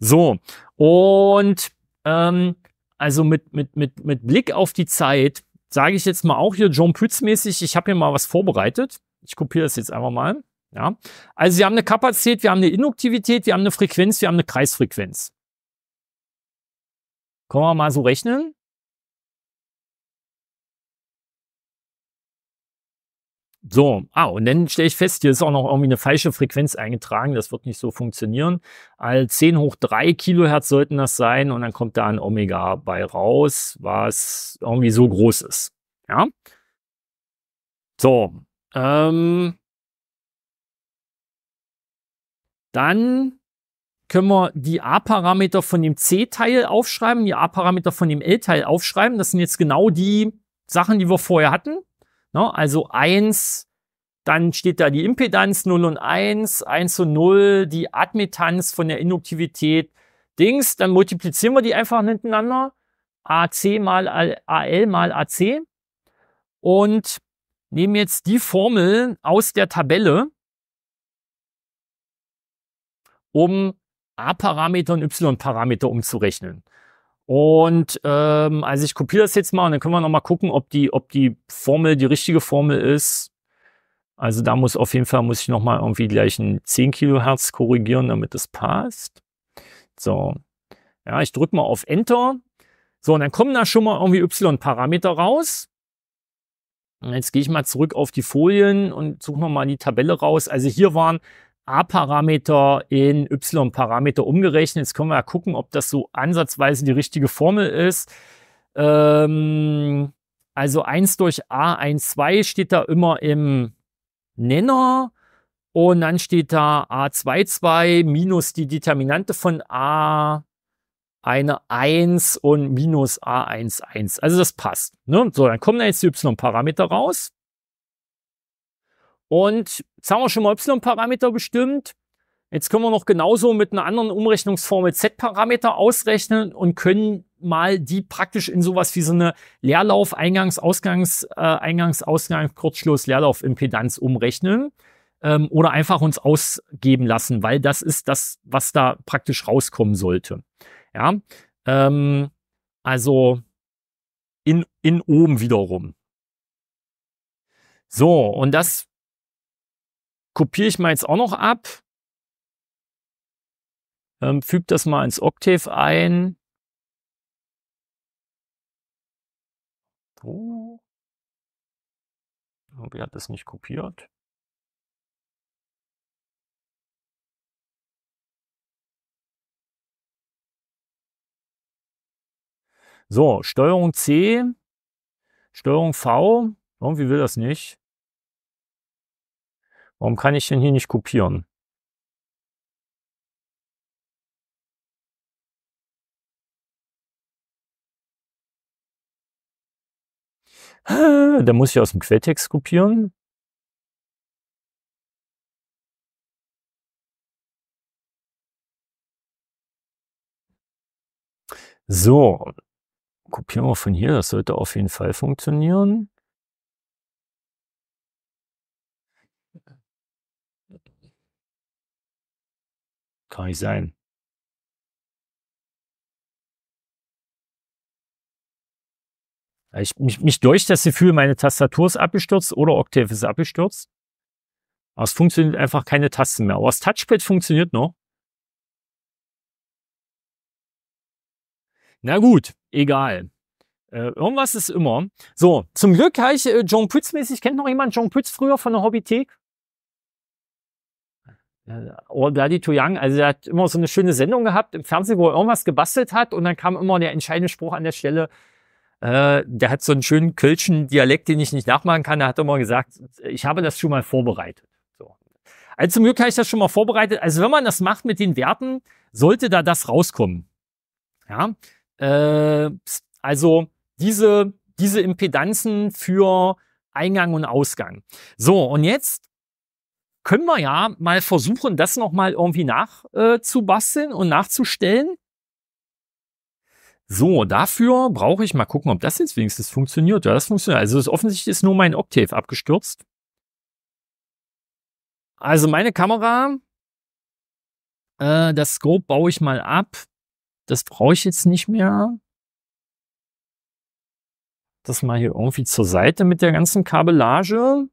so und ähm, also mit mit mit mit Blick auf die Zeit sage ich jetzt mal auch hier John Pütz-mäßig, ich habe hier mal was vorbereitet. Ich kopiere das jetzt einfach mal. Ja. Also wir haben eine Kapazität, wir haben eine Induktivität, wir haben eine Frequenz, wir haben eine Kreisfrequenz. Können wir mal so rechnen? So, ah, und dann stelle ich fest, hier ist auch noch irgendwie eine falsche Frequenz eingetragen. Das wird nicht so funktionieren. All 10 hoch 3 Kilohertz sollten das sein und dann kommt da ein Omega bei raus, was irgendwie so groß ist. Ja. So, ähm, dann können wir die A-Parameter von dem C-Teil aufschreiben, die A-Parameter von dem L-Teil aufschreiben. Das sind jetzt genau die Sachen, die wir vorher hatten. Ne? Also 1, dann steht da die Impedanz 0 und 1, 1 und 0, die Admittanz von der Induktivität Dings, dann multiplizieren wir die einfach miteinander. AC mal AL mal AC und nehmen jetzt die Formel aus der Tabelle, um A-Parameter und Y-Parameter umzurechnen. Und ähm, also ich kopiere das jetzt mal und dann können wir nochmal gucken, ob die, ob die Formel die richtige Formel ist. Also da muss auf jeden Fall, muss ich nochmal irgendwie gleich ein 10 Kilohertz korrigieren, damit das passt. So, ja, ich drücke mal auf Enter. So, und dann kommen da schon mal irgendwie Y-Parameter raus. Und jetzt gehe ich mal zurück auf die Folien und suche nochmal die Tabelle raus. Also hier waren A-Parameter in Y-Parameter umgerechnet. Jetzt können wir ja gucken, ob das so ansatzweise die richtige Formel ist. Ähm, also 1 durch A, 1, 2 steht da immer im Nenner. Und dann steht da A22 minus die Determinante von A, eine 1 und minus A11. Also das passt. Ne? So, dann kommen da jetzt die Y-Parameter raus. Und jetzt haben wir schon mal y-Parameter bestimmt. Jetzt können wir noch genauso mit einer anderen Umrechnungsformel z-Parameter ausrechnen und können mal die praktisch in sowas wie so eine Leerlauf, Eingangs, Ausgangs, äh, Eingangs, Ausgangs, Kurzschluss, Leerlaufimpedanz umrechnen ähm, oder einfach uns ausgeben lassen, weil das ist das, was da praktisch rauskommen sollte. Ja, ähm, also in, in oben wiederum. So, und das kopiere ich mal jetzt auch noch ab, ähm, füge das mal ins Octave ein. Oh. Wer hat das nicht kopiert? So, Steuerung C, Steuerung V, irgendwie oh, will das nicht. Warum kann ich denn hier nicht kopieren? Ah, da muss ich aus dem Quelltext kopieren. So, kopieren wir von hier. Das sollte auf jeden Fall funktionieren. Kann nicht sein. Äh, ich, mich, mich durch das Gefühl, meine Tastatur ist abgestürzt oder Octave ist abgestürzt. Aber es funktioniert einfach keine Tasten mehr. Aber das Touchpad funktioniert noch. Na gut, egal. Äh, irgendwas ist immer. So, zum Glück habe ich äh, John Pütz mäßig. Kennt noch jemand John Pütz früher von der Hobbythek? All äh, Bloody Too Young, also er hat immer so eine schöne Sendung gehabt im Fernsehen, wo er irgendwas gebastelt hat und dann kam immer der entscheidende Spruch an der Stelle, äh, der hat so einen schönen kölschen Dialekt, den ich nicht nachmachen kann, er hat immer gesagt, ich habe das schon mal vorbereitet. So. Also zum Glück habe ich das schon mal vorbereitet. Also wenn man das macht mit den Werten, sollte da das rauskommen. Ja, äh, also diese, diese Impedanzen für Eingang und Ausgang. So, und jetzt können wir ja mal versuchen, das nochmal irgendwie nachzubasteln äh, und nachzustellen. So, dafür brauche ich mal gucken, ob das jetzt wenigstens funktioniert. Ja, das funktioniert. Also das offensichtlich ist nur mein Octave abgestürzt. Also meine Kamera, äh, das Scope baue ich mal ab. Das brauche ich jetzt nicht mehr. Das mal hier irgendwie zur Seite mit der ganzen Kabellage.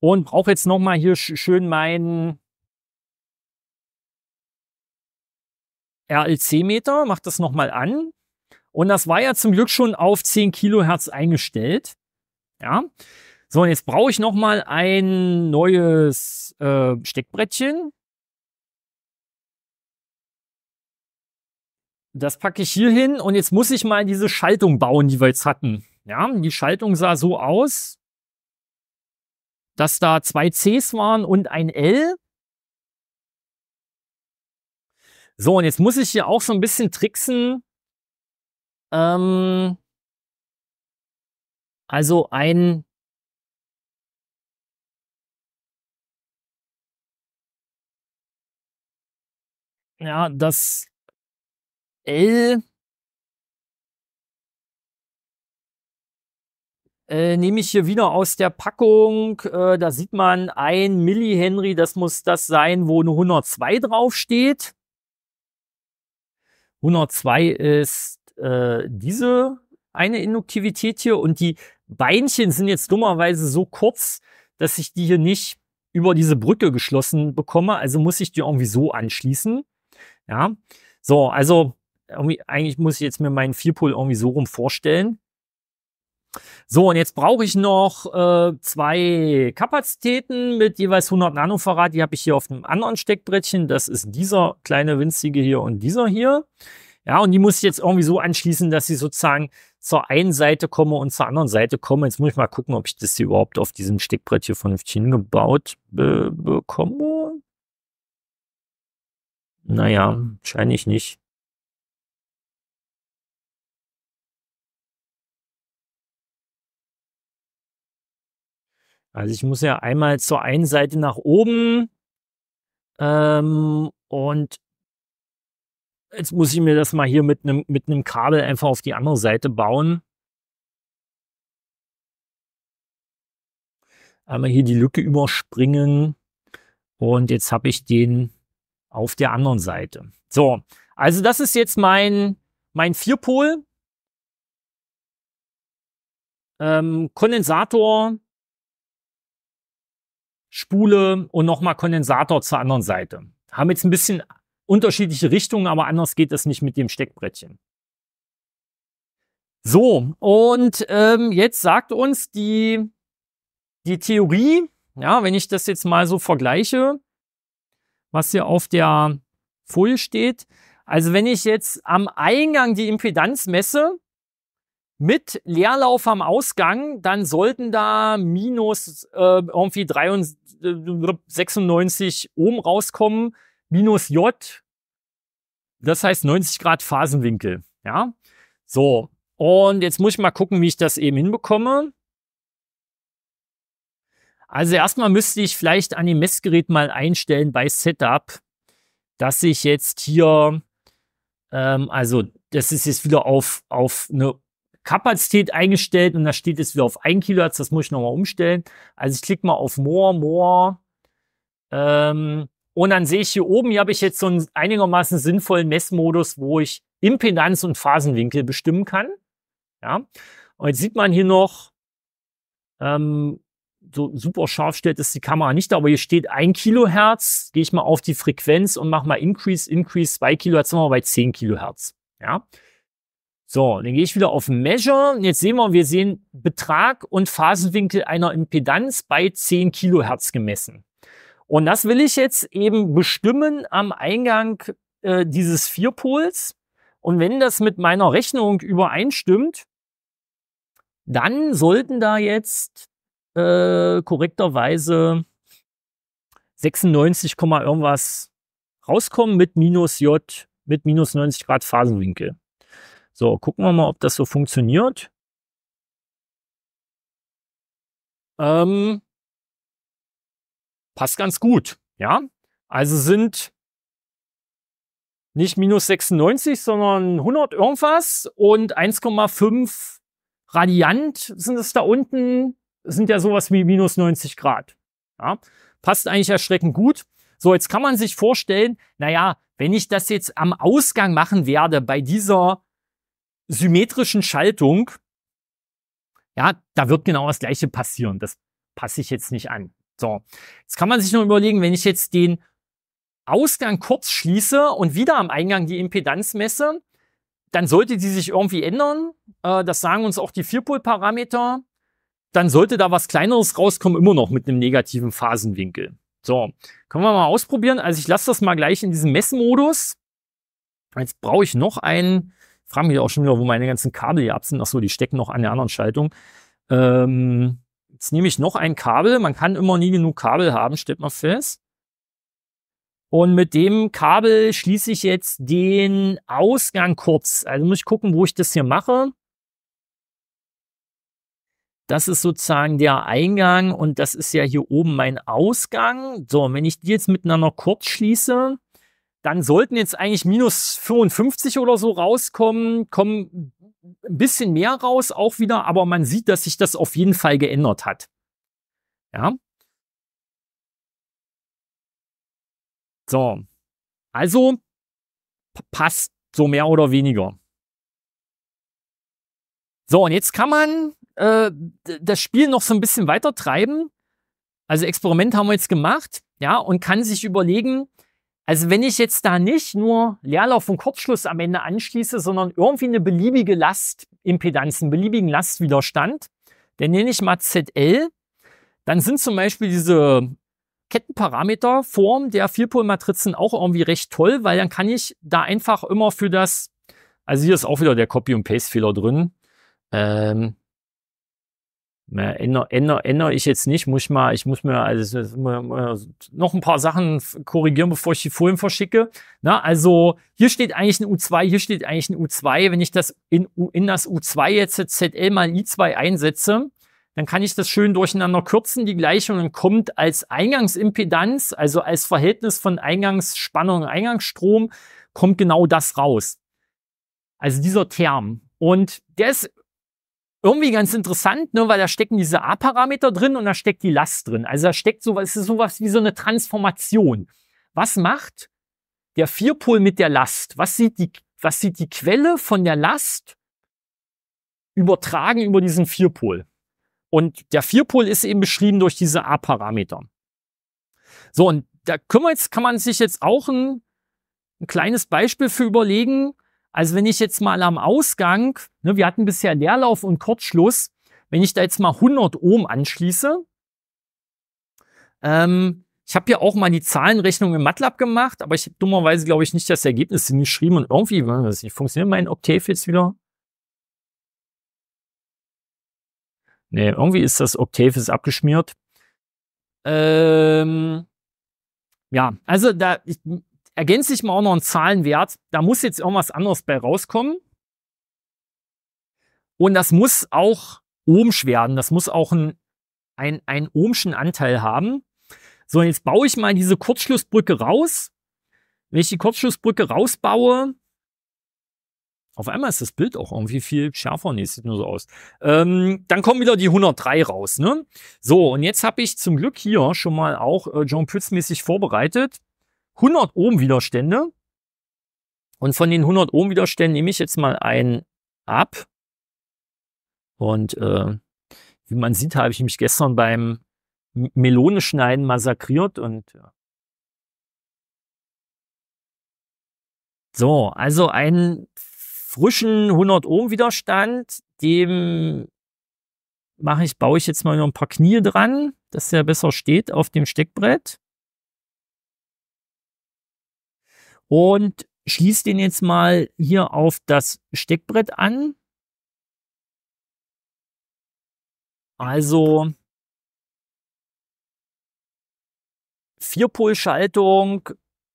Und brauche jetzt nochmal hier schön meinen RLC-Meter, mache das nochmal an. Und das war ja zum Glück schon auf 10 Kilohertz eingestellt. Ja. So, und jetzt brauche ich nochmal ein neues äh, Steckbrettchen. Das packe ich hier hin und jetzt muss ich mal diese Schaltung bauen, die wir jetzt hatten. Ja, die Schaltung sah so aus dass da zwei Cs waren und ein L. So, und jetzt muss ich hier auch so ein bisschen tricksen. Ähm, also ein ja, das L Äh, nehme ich hier wieder aus der Packung. Äh, da sieht man ein Millihenry. Das muss das sein, wo eine 102 draufsteht. 102 ist äh, diese eine Induktivität hier. Und die Beinchen sind jetzt dummerweise so kurz, dass ich die hier nicht über diese Brücke geschlossen bekomme. Also muss ich die irgendwie so anschließen. Ja, so, also eigentlich muss ich jetzt mir meinen Vierpol irgendwie so rum vorstellen. So, und jetzt brauche ich noch äh, zwei Kapazitäten mit jeweils 100 Nanofarad. Die habe ich hier auf einem anderen Steckbrettchen. Das ist dieser kleine winzige hier und dieser hier. Ja, und die muss ich jetzt irgendwie so anschließen, dass sie sozusagen zur einen Seite komme und zur anderen Seite komme. Jetzt muss ich mal gucken, ob ich das hier überhaupt auf diesem Steckbrett hier vernünftig hingebaut be äh, bekomme. Naja, wahrscheinlich nicht. Also ich muss ja einmal zur einen Seite nach oben ähm, und jetzt muss ich mir das mal hier mit einem mit einem Kabel einfach auf die andere Seite bauen. Einmal hier die Lücke überspringen und jetzt habe ich den auf der anderen Seite. So, also das ist jetzt mein mein Vierpol. Ähm, Kondensator Spule und nochmal Kondensator zur anderen Seite. Haben jetzt ein bisschen unterschiedliche Richtungen, aber anders geht es nicht mit dem Steckbrettchen. So, und ähm, jetzt sagt uns die, die Theorie, ja, wenn ich das jetzt mal so vergleiche, was hier auf der Folie steht. Also wenn ich jetzt am Eingang die Impedanz messe, mit Leerlauf am Ausgang, dann sollten da minus äh, irgendwie 96 Ohm rauskommen, minus J, das heißt 90 Grad Phasenwinkel. Ja, so. Und jetzt muss ich mal gucken, wie ich das eben hinbekomme. Also erstmal müsste ich vielleicht an dem Messgerät mal einstellen bei Setup, dass ich jetzt hier, ähm, also das ist jetzt wieder auf, auf eine Kapazität eingestellt und da steht es wieder auf 1 Kilohertz. Das muss ich nochmal umstellen. Also ich klicke mal auf More, More. Ähm, und dann sehe ich hier oben, hier habe ich jetzt so einen einigermaßen sinnvollen Messmodus, wo ich Impedanz und Phasenwinkel bestimmen kann. Ja. Und jetzt sieht man hier noch, ähm, so super scharf stellt es die Kamera nicht, aber hier steht 1 Kilohertz. Gehe ich mal auf die Frequenz und mache mal Increase, Increase 2 Kilohertz, sind wir bei 10 Kilohertz. Ja. So, dann gehe ich wieder auf Measure. Jetzt sehen wir, wir sehen Betrag und Phasenwinkel einer Impedanz bei 10 Kilohertz gemessen. Und das will ich jetzt eben bestimmen am Eingang äh, dieses Vierpols. Und wenn das mit meiner Rechnung übereinstimmt, dann sollten da jetzt äh, korrekterweise 96, irgendwas rauskommen mit minus J, mit minus 90 Grad Phasenwinkel. So, gucken wir mal, ob das so funktioniert. Ähm, passt ganz gut, ja. Also sind nicht minus 96, sondern 100 irgendwas und 1,5 Radiant sind es da unten, sind ja sowas wie minus 90 Grad. Ja, passt eigentlich erschreckend gut. So, jetzt kann man sich vorstellen, naja, wenn ich das jetzt am Ausgang machen werde bei dieser symmetrischen Schaltung, ja, da wird genau das gleiche passieren. Das passe ich jetzt nicht an. So, jetzt kann man sich noch überlegen, wenn ich jetzt den Ausgang kurz schließe und wieder am Eingang die Impedanz messe, dann sollte die sich irgendwie ändern. Äh, das sagen uns auch die Vierpol-Parameter. Dann sollte da was Kleineres rauskommen, immer noch mit einem negativen Phasenwinkel. So, können wir mal ausprobieren. Also ich lasse das mal gleich in diesem Messmodus. Jetzt brauche ich noch einen frage mich auch schon wieder, wo meine ganzen Kabel hier ab sind. Achso, die stecken noch an der anderen Schaltung. Ähm, jetzt nehme ich noch ein Kabel. Man kann immer nie genug Kabel haben, stellt man fest. Und mit dem Kabel schließe ich jetzt den Ausgang kurz. Also muss ich gucken, wo ich das hier mache. Das ist sozusagen der Eingang und das ist ja hier oben mein Ausgang. So, und wenn ich die jetzt miteinander kurz schließe, dann sollten jetzt eigentlich minus 55 oder so rauskommen, kommen ein bisschen mehr raus auch wieder, aber man sieht, dass sich das auf jeden Fall geändert hat. Ja. So. Also passt so mehr oder weniger. So, und jetzt kann man äh, das Spiel noch so ein bisschen weiter treiben. Also Experiment haben wir jetzt gemacht, ja, und kann sich überlegen, also wenn ich jetzt da nicht nur Leerlauf und Kurzschluss am Ende anschließe, sondern irgendwie eine beliebige Lastimpedanz, einen beliebigen Lastwiderstand, den nenne ich mal ZL, dann sind zum Beispiel diese Kettenparameterform der Vierpolmatrizen auch irgendwie recht toll, weil dann kann ich da einfach immer für das, also hier ist auch wieder der Copy- und Paste-Fehler drin, ähm, ändere, ändere, ändere ich jetzt nicht, muss ich mal, ich muss mir also noch ein paar Sachen korrigieren, bevor ich die Folien verschicke. Na, ne, also hier steht eigentlich ein U2, hier steht eigentlich ein U2. Wenn ich das in, in das U2 jetzt ZL mal I2 einsetze, dann kann ich das schön durcheinander kürzen, die Gleichung, und kommt als Eingangsimpedanz, also als Verhältnis von Eingangsspannung und Eingangsstrom, kommt genau das raus. Also dieser Term. Und der ist irgendwie ganz interessant, ne, weil da stecken diese A-Parameter drin und da steckt die Last drin. Also da steckt sowas, es ist sowas wie so eine Transformation. Was macht der Vierpol mit der Last? Was sieht die, was sieht die Quelle von der Last übertragen über diesen Vierpol? Und der Vierpol ist eben beschrieben durch diese A-Parameter. So, und da können wir jetzt, kann man sich jetzt auch ein, ein kleines Beispiel für überlegen, also wenn ich jetzt mal am Ausgang, ne, wir hatten bisher Leerlauf und Kurzschluss, wenn ich da jetzt mal 100 Ohm anschließe, ähm, ich habe ja auch mal die Zahlenrechnung im MATLAB gemacht, aber ich habe dummerweise, glaube ich, nicht das Ergebnis hingeschrieben und irgendwie, weiß nicht, funktioniert mein Octave jetzt wieder? Nee, irgendwie ist das Octave ist abgeschmiert. Ähm, ja, also da, ich, ergänze ich mal auch noch einen Zahlenwert. Da muss jetzt irgendwas anderes bei rauskommen. Und das muss auch ohmsch werden. Das muss auch ein, ein, einen ohmschen Anteil haben. So, jetzt baue ich mal diese Kurzschlussbrücke raus. Wenn ich die Kurzschlussbrücke rausbaue, auf einmal ist das Bild auch irgendwie viel schärfer. Nee, es sieht nur so aus. Ähm, dann kommen wieder die 103 raus. Ne? So, und jetzt habe ich zum Glück hier schon mal auch äh, John Pütz mäßig vorbereitet. 100 Ohm Widerstände. Und von den 100 Ohm Widerständen nehme ich jetzt mal einen ab. Und äh, wie man sieht, habe ich mich gestern beim Melone schneiden massakriert und ja. So, also einen frischen 100 Ohm Widerstand, dem mache ich, baue ich jetzt mal noch ein paar Knie dran, dass der besser steht auf dem Steckbrett. und schließe den jetzt mal hier auf das Steckbrett an. Also Vierpol-Schaltung,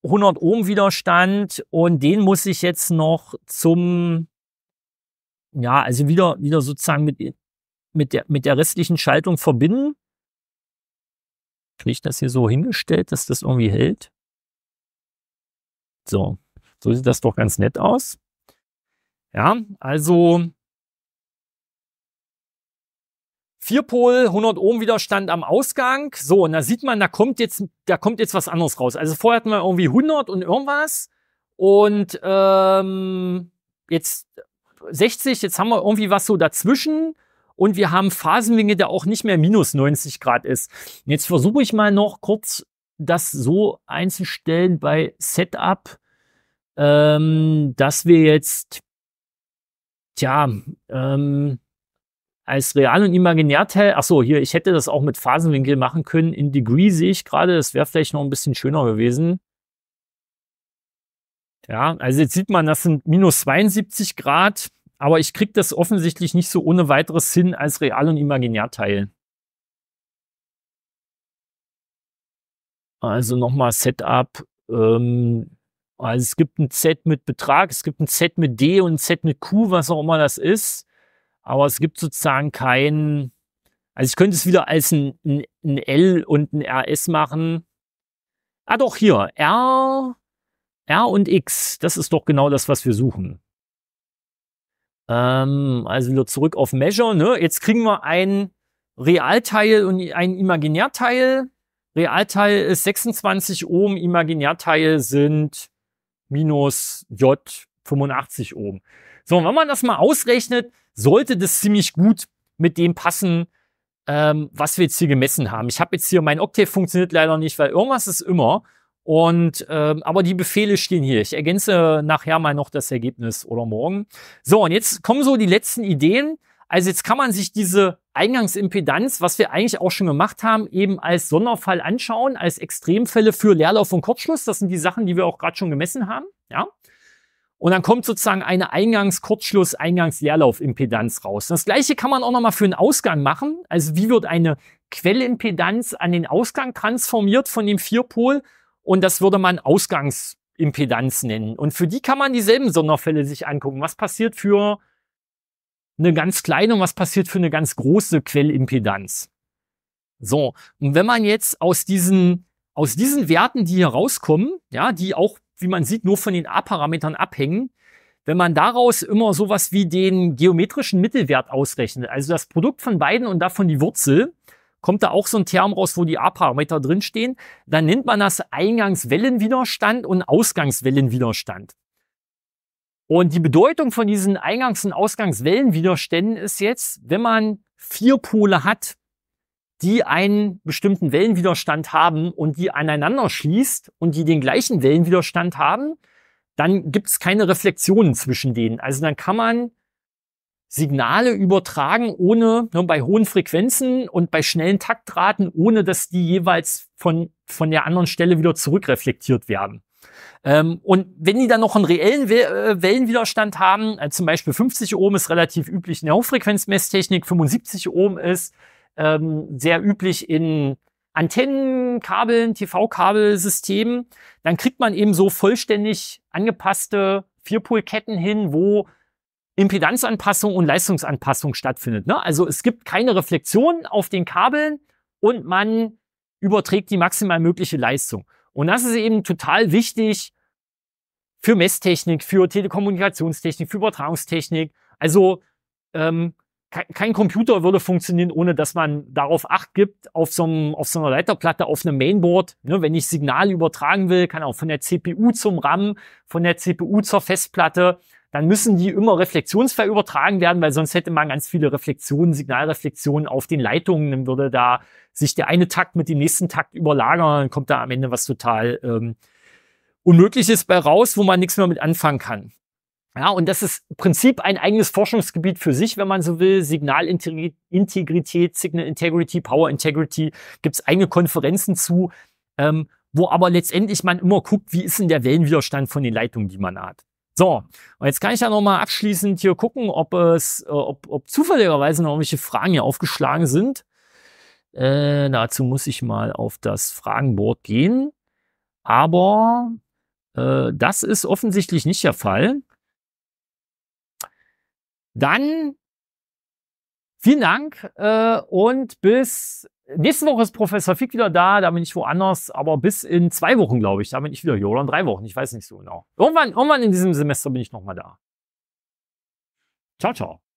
100 Ohm Widerstand und den muss ich jetzt noch zum, ja, also wieder, wieder sozusagen mit, mit, der, mit der restlichen Schaltung verbinden. Kriege ich das hier so hingestellt, dass das irgendwie hält? So, so sieht das doch ganz nett aus. Ja, also Vierpol, 100 Ohm Widerstand am Ausgang. So, und da sieht man, da kommt jetzt, da kommt jetzt was anderes raus. Also vorher hatten wir irgendwie 100 und irgendwas und ähm, jetzt 60, jetzt haben wir irgendwie was so dazwischen und wir haben Phasenwinkel, der auch nicht mehr minus 90 Grad ist. Und jetzt versuche ich mal noch kurz das so einzustellen bei Setup ähm, dass wir jetzt, tja, ähm, als real und imaginärteil, ach so, hier, ich hätte das auch mit Phasenwinkel machen können. In Degree sehe ich gerade, das wäre vielleicht noch ein bisschen schöner gewesen. Ja, also jetzt sieht man, das sind minus 72 Grad, aber ich kriege das offensichtlich nicht so ohne weiteres hin als real und imaginär imaginärteil. Also nochmal Setup. Ähm, also es gibt ein Z mit Betrag, es gibt ein Z mit D und ein Z mit Q, was auch immer das ist. Aber es gibt sozusagen kein, also ich könnte es wieder als ein, ein, ein L und ein RS machen. Ah doch, hier, R, R und X, das ist doch genau das, was wir suchen. Ähm, also wieder zurück auf Measure, ne? Jetzt kriegen wir ein Realteil und ein Imaginärteil. Realteil ist 26 Ohm, Imaginärteil sind minus J85 Ohm. So, und wenn man das mal ausrechnet, sollte das ziemlich gut mit dem passen, ähm, was wir jetzt hier gemessen haben. Ich habe jetzt hier, mein Octave funktioniert leider nicht, weil irgendwas ist immer. Und ähm, aber die Befehle stehen hier. Ich ergänze nachher mal noch das Ergebnis oder morgen. So, und jetzt kommen so die letzten Ideen. Also jetzt kann man sich diese Eingangsimpedanz, was wir eigentlich auch schon gemacht haben, eben als Sonderfall anschauen, als Extremfälle für Leerlauf und Kurzschluss. Das sind die Sachen, die wir auch gerade schon gemessen haben. Ja? Und dann kommt sozusagen eine Eingangs-Kurzschluss, Eingangs-Leerlauf-Impedanz raus. Das gleiche kann man auch nochmal für einen Ausgang machen. Also wie wird eine Quellimpedanz an den Ausgang transformiert von dem Vierpol? Und das würde man Ausgangsimpedanz nennen. Und für die kann man dieselben Sonderfälle sich angucken. Was passiert für eine ganz kleine und was passiert für eine ganz große Quellimpedanz. So, und wenn man jetzt aus diesen, aus diesen Werten, die hier rauskommen, ja, die auch, wie man sieht, nur von den A-Parametern abhängen, wenn man daraus immer sowas wie den geometrischen Mittelwert ausrechnet, also das Produkt von beiden und davon die Wurzel, kommt da auch so ein Term raus, wo die A-Parameter drinstehen, dann nennt man das Eingangswellenwiderstand und Ausgangswellenwiderstand. Und die Bedeutung von diesen Eingangs- und Ausgangswellenwiderständen ist jetzt, wenn man vier Pole hat, die einen bestimmten Wellenwiderstand haben und die aneinander schließt und die den gleichen Wellenwiderstand haben, dann gibt es keine Reflexionen zwischen denen. Also dann kann man Signale übertragen, ohne nur ne, bei hohen Frequenzen und bei schnellen Taktraten, ohne dass die jeweils von, von der anderen Stelle wieder zurückreflektiert werden. Ähm, und wenn die dann noch einen reellen We äh, Wellenwiderstand haben, äh, zum Beispiel 50 Ohm ist relativ üblich in der Hochfrequenzmesstechnik, 75 Ohm ist ähm, sehr üblich in Antennenkabeln, TV-Kabelsystemen, dann kriegt man eben so vollständig angepasste Vierpolketten hin, wo Impedanzanpassung und Leistungsanpassung stattfindet. Ne? Also es gibt keine Reflexion auf den Kabeln und man überträgt die maximal mögliche Leistung. Und das ist eben total wichtig für Messtechnik, für Telekommunikationstechnik, für Übertragungstechnik. Also ähm, kein Computer würde funktionieren, ohne dass man darauf Acht gibt, auf so, einem, auf so einer Leiterplatte, auf einem Mainboard. Ne, wenn ich Signale übertragen will, kann auch von der CPU zum RAM, von der CPU zur Festplatte, dann müssen die immer reflektionsfrei übertragen werden, weil sonst hätte man ganz viele Reflektionen, Signalreflektionen auf den Leitungen, dann würde da sich der eine Takt mit dem nächsten Takt überlagern, dann kommt da am Ende was total ähm, Unmögliches bei raus, wo man nichts mehr mit anfangen kann. Ja, und das ist im Prinzip ein eigenes Forschungsgebiet für sich, wenn man so will. Signalintegrität, Signal Integrity, Power Integrity, gibt's eigene Konferenzen zu, ähm, wo aber letztendlich man immer guckt, wie ist denn der Wellenwiderstand von den Leitungen, die man hat. So, und jetzt kann ich ja nochmal abschließend hier gucken, ob es, äh, ob, ob zufälligerweise noch irgendwelche Fragen hier aufgeschlagen sind. Äh, dazu muss ich mal auf das Fragenboard gehen. Aber äh, das ist offensichtlich nicht der Fall. Dann vielen Dank äh, und bis Nächste Woche ist Professor Fick wieder da, da bin ich woanders, aber bis in zwei Wochen, glaube ich, da bin ich wieder hier oder in drei Wochen, ich weiß nicht so genau. Irgendwann, irgendwann in diesem Semester bin ich nochmal da. Ciao, ciao.